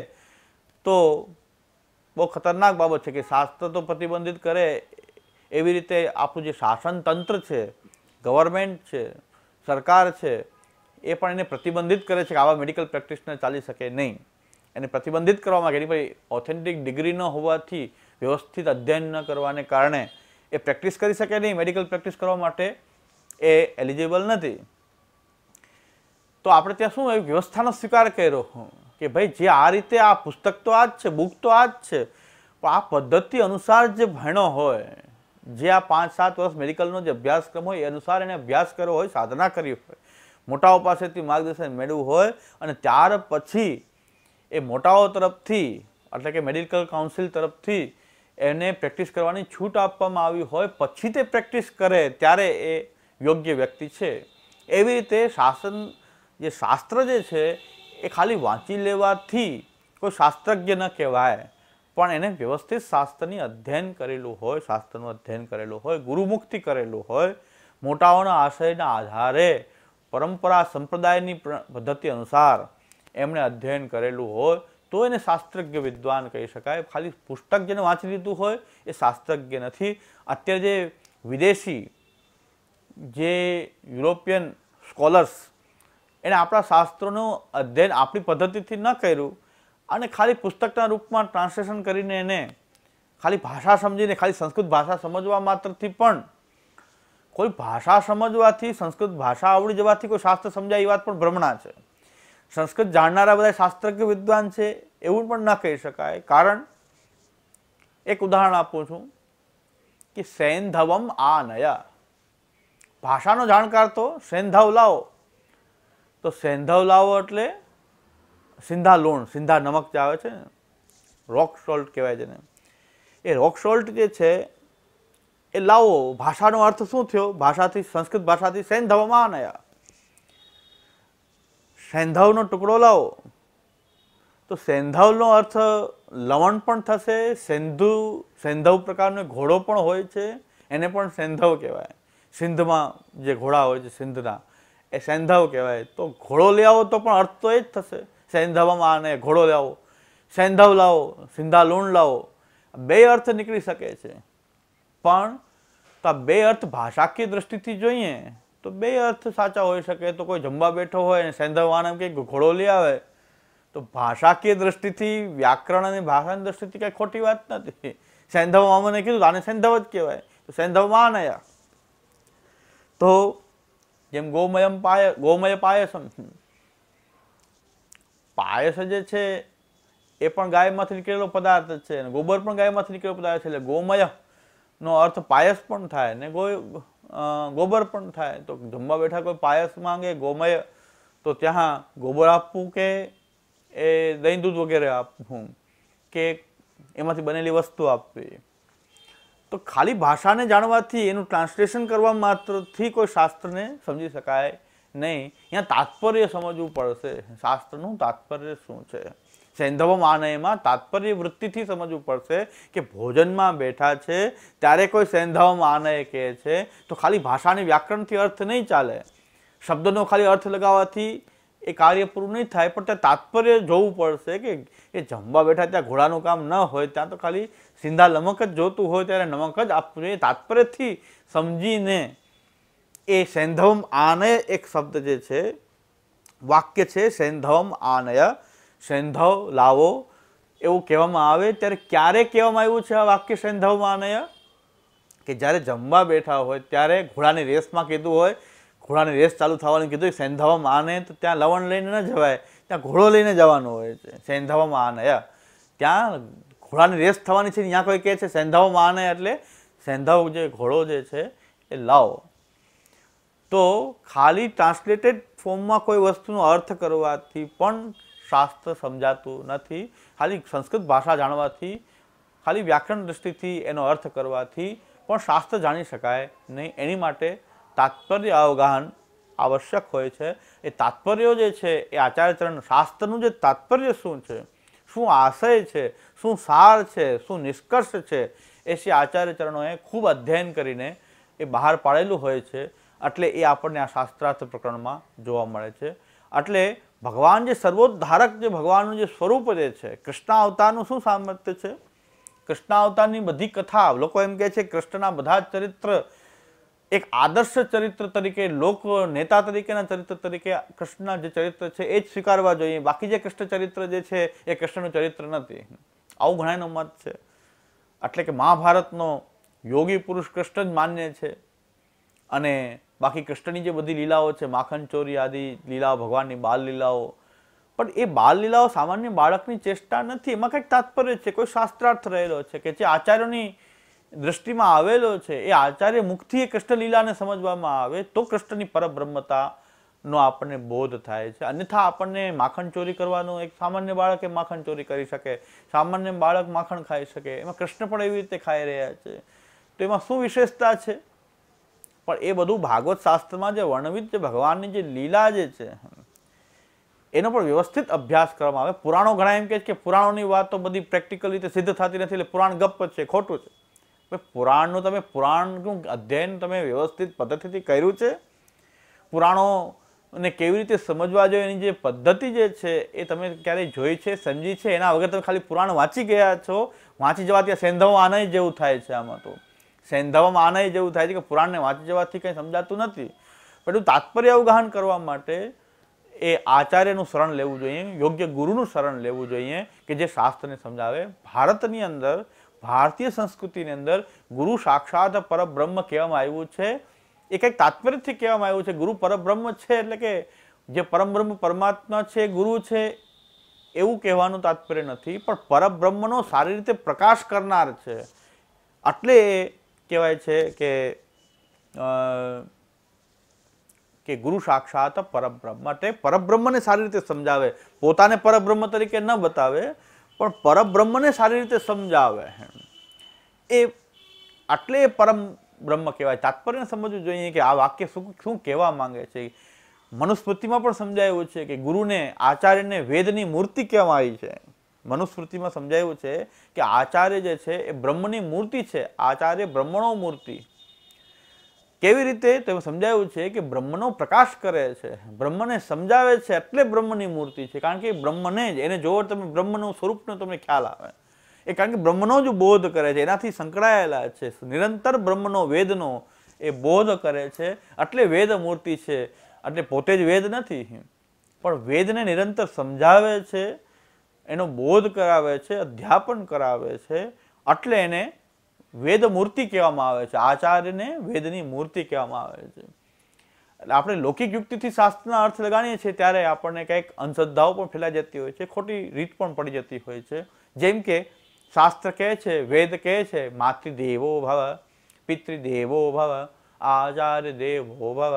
તો બહુ ખતરનાક બાબત છે કે શાસ્ત્ર તો પ્રતિબંધિત કરે એવી રીતે આપણું જે શાસન તંત્ર છે ગવર્મેન્ટ છે સરકાર છે એ પણ એને પ્રતિબંધિત કરે છે કે આવા મેડિકલ પ્રેક્ટિસને ચાલી શકે નહીં એને પ્રતિબંધિત કરવા માગે એની ભાઈ ઓથેન્ટિક ડિગ્રી ન હોવાથી વ્યવસ્થિત અધ્યયન ન કરવાને કારણે એ પ્રેક્ટિસ કરી શકે નહીં મેડિકલ પ્રેક્ટિસ કરવા માટે એ એલિજિબલ નથી તો આપણે ત્યાં શું એવી વ્યવસ્થાનો સ્વીકાર કર્યો કે ભાઈ જે આ રીતે આ પુસ્તક તો આ જ છે બુક તો આ જ છે પણ આ પદ્ધતિ અનુસાર જે ભણ્યો હોય જે આ પાંચ સાત વર્ષ મેડિકલનો જે અભ્યાસક્રમ હોય એ અનુસાર એને અભ્યાસ કર્યો હોય સાધના કરી હોય મોટાઓ પાસેથી માર્ગદર્શન મેળવ્યું હોય અને ત્યાર પછી એ મોટાઓ તરફથી એટલે કે મેડિકલ કાઉન્સિલ તરફથી એને પ્રેક્ટિસ કરવાની છૂટ આપવામાં આવી હોય પછી તે પ્રેક્ટિસ કરે ત્યારે એ યોગ્ય વ્યક્તિ છે એવી રીતે શાસન જે શાસ્ત્ર જે છે એ ખાલી વાંચી લેવાથી કોઈ શાસ્ત્રજ્ઞ ન કહેવાય પણ એને વ્યવસ્થિત શાસ્ત્રની અધ્યયન કરેલું હોય શાસ્ત્રનું અધ્યયન કરેલું હોય ગુરુમુક્તિ કરેલું હોય મોટાઓના આશયના આધારે પરંપરા સંપ્રદાયની પદ્ધતિ અનુસાર એમણે અધ્યયન કરેલું હોય તો એને શાસ્ત્રજ્ઞ વિદ્વાન કહી શકાય ખાલી પુસ્તક જેને વાંચી લીધું હોય એ શાસ્ત્રજ્ઞ નથી અત્યારે જે વિદેશી જે યુરોપિયન સ્કોલર્સ એણે આપણા શાસ્ત્રોનું અધ્યયન આપણી પદ્ધતિથી ન કર્યું અને ખાલી પુસ્તકના રૂપમાં ટ્રાન્સલેશન કરીને એને ખાલી ભાષા સમજીને ખાલી સંસ્કૃત ભાષા સમજવા માત્રથી પણ કોઈ ભાષા સમજવાથી સંસ્કૃત ભાષા આવડી જવાથી કોઈ શાસ્ત્ર સમજાય એ વાત પણ ભ્રમણા છે સંસ્કૃત જાણનારા બધા શાસ્ત્રજ્ઞ વિદ્વાન છે એવું પણ ના કહી શકાય કારણ એક ઉદાહરણ આપું છું કે સૈંધવમ આ નયા ભાષાનો જાણકાર તો સૈંધવ લાવો તો સૈંધવ લાવો એટલે સિંધા લોણ સિંધા નમક જે આવે છે રોક સોલ્ટ કહેવાય છે ને એ રોક સોલ્ટ જે છે એ લાવો ભાષાનો અર્થ શું થયો ભાષાથી સંસ્કૃત ભાષાથી સૈંધવમાં નયા સૈંધવનો ટુકડો લાવો તો સૈંધવનો અર્થ લવણ પણ થશે સેંધુ સૈંધવ પ્રકારનો ઘોડો પણ હોય છે એને પણ સૈંધવ કહેવાય સિંધમાં જે ઘોડા હોય છે સિંધના એ સૈંધવ કહેવાય તો ઘોડો લઈ આવો તો પણ અર્થ તો એ જ થશે सैंधव आने घोड़ो लाओ सैंधव लाओ सीधा लूण लाओ बे अर्थ निकली सके तो बे अर्थ की दृष्टि से जो है तो बे अर्थ साचा हो सके तो कोई जम्बा बैठो हो सैंधव आने के घोड़ो ले आए तो की दृष्टि से व्याकरण भाषा दृष्टि थी कई खोटी बात नहीं सैंधव मामा ने कीधु आने तो सैंधव कहवा तो सैंधव मान या तो जम गोमय पाय गोमय पाय सम પાયસ જે છે એ પણ ગાયમાંથી નીકળેલો પદાર્થ છે અને ગોબર પણ ગાયમાંથી નીકળેલો પદાર્થ છે એટલે ગોમય નો અર્થ પાયસ પણ થાય ને ગો ગોબર પણ થાય તો જમવા બેઠા કોઈ પાયસ માંગે ગોમય તો ત્યાં ગોબર આપવું કે એ દહીં દૂધ વગેરે આપવું કે એમાંથી બનેલી વસ્તુ આપવી તો ખાલી ભાષાને જાણવાથી એનું ટ્રાન્સલેશન કરવા માત્રથી કોઈ શાસ્ત્રને સમજી શકાય નહીં અહીંયા તાત્પર્ય સમજવું પડશે શાસ્ત્રનું તાત્પર્ય શું છે સૈંધવ માનયમાં તાત્પર્ય વૃત્તિથી સમજવું પડશે કે ભોજનમાં બેઠા છે ત્યારે કોઈ સૈંધવ માનય કહે છે તો ખાલી ભાષાની વ્યાકરણથી અર્થ નહીં ચાલે શબ્દનો ખાલી અર્થ લગાવવાથી એ કાર્ય પૂરું નહીં થાય પણ ત્યાં તાત્પર્ય જોવું પડશે કે એ જમવા બેઠા ત્યાં ઘોડાનું કામ ન હોય ત્યાં તો ખાલી સિંધા લમક જ જોતું હોય ત્યારે નમક જ આપવું જોઈએ તાત્પર્યથી સમજીને એ સૈંધવમ આનય એક શબ્દ જે છે વાક્ય છે સૈંધવમ આનય સૈંધવ લાવો એવું કહેવામાં આવે ત્યારે ક્યારે કહેવામાં આવ્યું છે આ વાક્ય સૈંધવમ આનય કે જ્યારે જમવા બેઠા હોય ત્યારે ઘોડાની રેસમાં કીધું હોય ઘોડાની રેસ ચાલુ થવાની કીધું સૈંધવમાં આને તો ત્યાં લવણ લઈને ન જવાય ત્યાં ઘોડો લઈને જવાનો હોય છે સૈંધવમાં આને ત્યાં ઘોડાની રેસ થવાની છે ત્યાં કોઈ કહે છે સૈંધવમાં આને એટલે સૈંધવ જે ઘોડો જે છે એ લાવો તો ખાલી ટ્રાન્સલેટેડ ફોર્મમાં કોઈ વસ્તુનો અર્થ કરવાથી પણ શાસ્ત્ર સમજાતું નથી ખાલી સંસ્કૃત ભાષા જાણવાથી ખાલી વ્યાકરણ દૃષ્ટિથી એનો અર્થ કરવાથી પણ શાસ્ત્ર જાણી શકાય નહીં એની માટે તાત્પર્ય અવગાહન આવશ્યક હોય છે એ તાત્પર્યો જે છે એ આચાર્યચરણ શાસ્ત્રનું જે તાત્પર્ય શું છે શું આશય છે શું સાર છે શું નિષ્કર્ષ છે એ શ્રી આચાર્યચરણોએ ખૂબ અધ્યયન કરીને એ બહાર પાડેલું હોય છે એટલે એ આપણને આ શાસ્ત્રાર્થ પ્રકરણમાં જોવા મળે છે એટલે ભગવાન જે સર્વોદ્ધારક જે ભગવાનનું જે સ્વરૂપ જે છે કૃષ્ણ અવતારનું શું સામર્થ્ય છે અવતારની બધી કથા લોકો એમ કહે છે કૃષ્ણના બધા જ ચરિત્ર એક આદર્શ ચરિત્ર તરીકે લોક નેતા તરીકેના ચરિત્ર તરીકે કૃષ્ણના જે ચરિત્ર છે એ જ સ્વીકારવા જોઈએ બાકી જે કૃષ્ણ ચરિત્ર જે છે એ કૃષ્ણનું ચરિત્ર નથી આવું ઘણા એનો મત છે એટલે કે મહાભારતનો યોગી પુરુષ કૃષ્ણ જ માન્ય છે અને બાકી કૃષ્ણની જે બધી લીલાઓ છે માખણ ચોરી આદિ લીલાઓ ભગવાનની બાલ લીલાઓ પણ એ બાલ લીલાઓ સામાન્ય બાળકની ચેષ્ટા નથી એમાં કંઈક તાત્પર્ય છે કોઈ શાસ્ત્રાર્થ રહેલો છે કે જે આચાર્યોની દ્રષ્ટિમાં આવેલો છે એ આચાર્ય મુખથી એ કૃષ્ણલીલાને સમજવામાં આવે તો કૃષ્ણની પરબ્રહ્મતાનો આપણને બોધ થાય છે અન્યથા આપણને માખણ ચોરી કરવાનો એક સામાન્ય બાળક એ માખણ ચોરી કરી શકે સામાન્ય બાળક માખણ ખાઈ શકે એમાં કૃષ્ણ પણ એવી રીતે ખાઈ રહ્યા છે તો એમાં શું વિશેષતા છે પણ એ બધું ભાગવત શાસ્ત્રમાં જે વર્ણવિત જે ભગવાનની જે લીલા જે છે એનો પણ વ્યવસ્થિત અભ્યાસ કરવામાં આવે પુરાણો ઘણા એમ કહે છે કે પુરાણોની વાત તો બધી પ્રેક્ટિકલ રીતે સિદ્ધ થતી નથી એટલે પુરાણ ગપ છે ખોટું છે પુરાણનું તમે પુરાણનું અધ્યયન તમે વ્યવસ્થિત પદ્ધતિથી કર્યું છે પુરાણો ને કેવી રીતે સમજવા જોઈએ એની જે પદ્ધતિ જે છે એ તમે ક્યારેય જોઈ છે સમજી છે એના વગર તમે ખાલી પુરાણ વાંચી ગયા છો વાંચી જવાથી આ સેંધવ આનંદ જેવું થાય છે આમાં તો સેંધાવામાં આના જેવું થાય છે કે પુરાણને વાંચી જવાથી કંઈ સમજાતું નથી પરંતુ તાત્પર્ય અવગાહન કરવા માટે એ આચાર્યનું શરણ લેવું જોઈએ યોગ્ય ગુરુનું શરણ લેવું જોઈએ કે જે શાસ્ત્રને સમજાવે ભારતની અંદર ભારતીય સંસ્કૃતિની અંદર ગુરુ સાક્ષાત પરબ્રહ્મ કહેવામાં આવ્યું છે એ કંઈક તાત્પર્યથી કહેવામાં આવ્યું છે ગુરુ પરબ્રહ્મ છે એટલે કે જે પરબ્રહ્મ પરમાત્મા છે ગુરુ છે એવું કહેવાનું તાત્પર્ય નથી પણ પરબ્રહ્મનો સારી રીતે પ્રકાશ કરનાર છે એટલે કહેવાય છે કે કે ગુરુ સાક્ષાત પરબ્રહ્મ માટે પરબ્રહ્મને સારી રીતે સમજાવે પોતાને પરબ્રહ્મ તરીકે ન બતાવે પણ પરબ્રહ્મને સારી રીતે સમજાવે એ આટલે પરમ બ્રહ્મ કહેવાય તાત્પર્યને સમજવું જોઈએ કે આ વાક્ય શું શું કહેવા માંગે છે મનુસ્મૃતિમાં પણ સમજાયું છે કે ગુરુને આચાર્યને વેદની મૂર્તિ કહેવામાં આવી છે મનુસ્મૃતિમાં સમજાયું છે કે આચાર્ય જે છે એ બ્રહ્મની મૂર્તિ છે આચાર્ય બ્રહ્મણો મૂર્તિ કેવી રીતે તો સમજાયું છે કે બ્રહ્મનો પ્રકાશ કરે છે બ્રહ્મને સમજાવે છે એટલે બ્રહ્મની મૂર્તિ છે કારણ કે બ્રહ્મને જ એને જોવો તમે બ્રહ્મનું સ્વરૂપનો તમને ખ્યાલ આવે એ કારણ કે બ્રહ્મનો જ બોધ કરે છે એનાથી સંકળાયેલા છે નિરંતર બ્રહ્મનો વેદનો એ બોધ કરે છે એટલે વેદ મૂર્તિ છે એટલે પોતે જ વેદ નથી પણ વેદને નિરંતર સમજાવે છે એનો બોધ કરાવે છે અધ્યાપન કરાવે છે એટલે એને વેદ મૂર્તિ કહેવામાં આવે છે આચાર્યને વેદની મૂર્તિ કહેવામાં આવે છે એટલે આપણે લૌકિક યુક્તિથી શાસ્ત્રના અર્થ લગાડીએ છીએ ત્યારે આપણને કંઈક અંધશ્રદ્ધાઓ પણ ફેલાઈ જતી હોય છે ખોટી રીત પણ પડી જતી હોય છે જેમ કે શાસ્ત્ર કહે છે વેદ કહે છે માતૃદેવો ભવ પિતૃદેવો ભવ આચાર્ય દેવો ભવ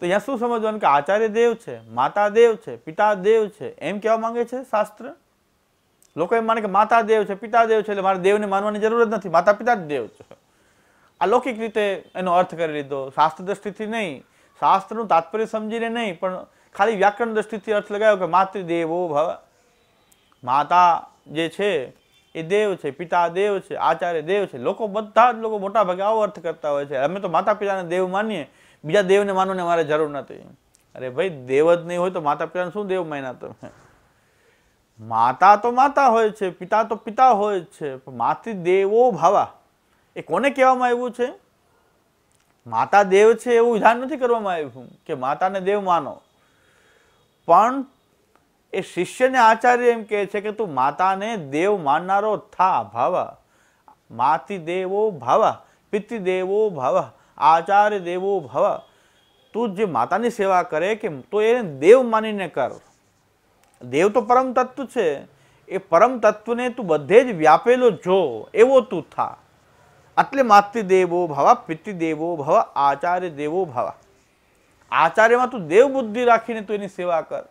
તો અહીંયા શું સમજવાનું કે આચાર્ય દેવ છે માતા દેવ છે પિતા દેવ છે એમ કહેવા માંગે છે શાસ્ત્ર લોકો એમ માને કે માતા દેવ છે પિતા દેવ છે એટલે મારે દેવને માનવાની જરૂર જ નથી માતા પિતા જ દેવ છે આ લૌકિક રીતે એનો અર્થ કરી લીધો શાસ્ત્ર દ્રષ્ટિથી નહીં શાસ્ત્રનું તાત્પર્ય સમજીને નહીં પણ ખાલી વ્યાકરણ દ્રષ્ટિથી અર્થ લગાવ્યો કે માતૃદેવો ભવ માતા જે છે એ દેવ છે પિતા દેવ છે આચાર્ય દેવ છે લોકો બધા જ લોકો મોટા ભાગે આવો અર્થ કરતા હોય છે અમે તો માતા પિતાને દેવ માનીએ બીજા દેવને માનો ને મારે જરૂર નથી અરે ભાઈ દેવ જ નહીં હોય તો માતા પિતાને શું દેવ માન્યા તમે માતા તો માતા હોય છે પિતા તો પિતા હોય છે માથી દેવો ભાવા એ કોને કહેવામાં આવ્યું છે માતા દેવ છે એવું વિધાન નથી કરવામાં આવ્યું કે માતાને દેવ માનો પણ એ શિષ્યને આચાર્ય એમ કહે છે કે તું માતાને દેવ માનનારો થા ભાવા માતી દેવો ભાવા દેવો ભાવા આચાર્ય દેવો ભવ તું જે માતાની સેવા કરે કે તો એને દેવ માનીને કર દેવ તો પરમ તત્વ છે એ પરમ તત્વને તું બધે જ વ્યાપેલો જો એવો તું થા એટલે માતૃદેવો ભવ પિતૃદેવો ભવ આચાર્ય દેવો ભવ આચાર્યમાં તું દેવ બુદ્ધિ રાખીને તું એની સેવા કર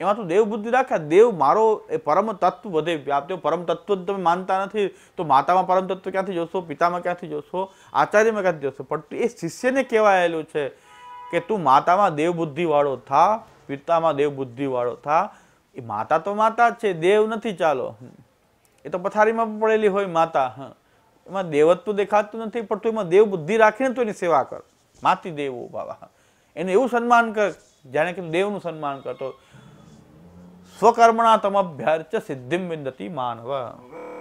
એમાં તો દેવ બુદ્ધિ રાખે દેવ મારો એ પરમ તત્વ બધે વ્યાપ્યો પરમ તત્વ તમે માનતા નથી તો માતામાં પરમ તત્વ ક્યાંથી જોશો પિતામાં ક્યાંથી જોશો આચાર્યમાં ક્યાંથી જોશો પણ એ શિષ્યને કહેવાયેલું છે કે તું માતામાં દેવ બુદ્ધિવાળો થા પિતામાં દેવ બુદ્ધિવાળો થા એ માતા તો માતા જ છે દેવ નથી ચાલો એ તો પથારીમાં પડેલી હોય માતા એમાં દેવત્વ દેખાતું નથી પણ તું એમાં દેવ બુદ્ધિ રાખીને તું એની સેવા કર માતી દેવો બાબા એને એવું સન્માન કર જાણે કે દેવનું સન્માન કરતો स्वकर्मणा तमभ्यार्च सिद्धिं विन्दति मानव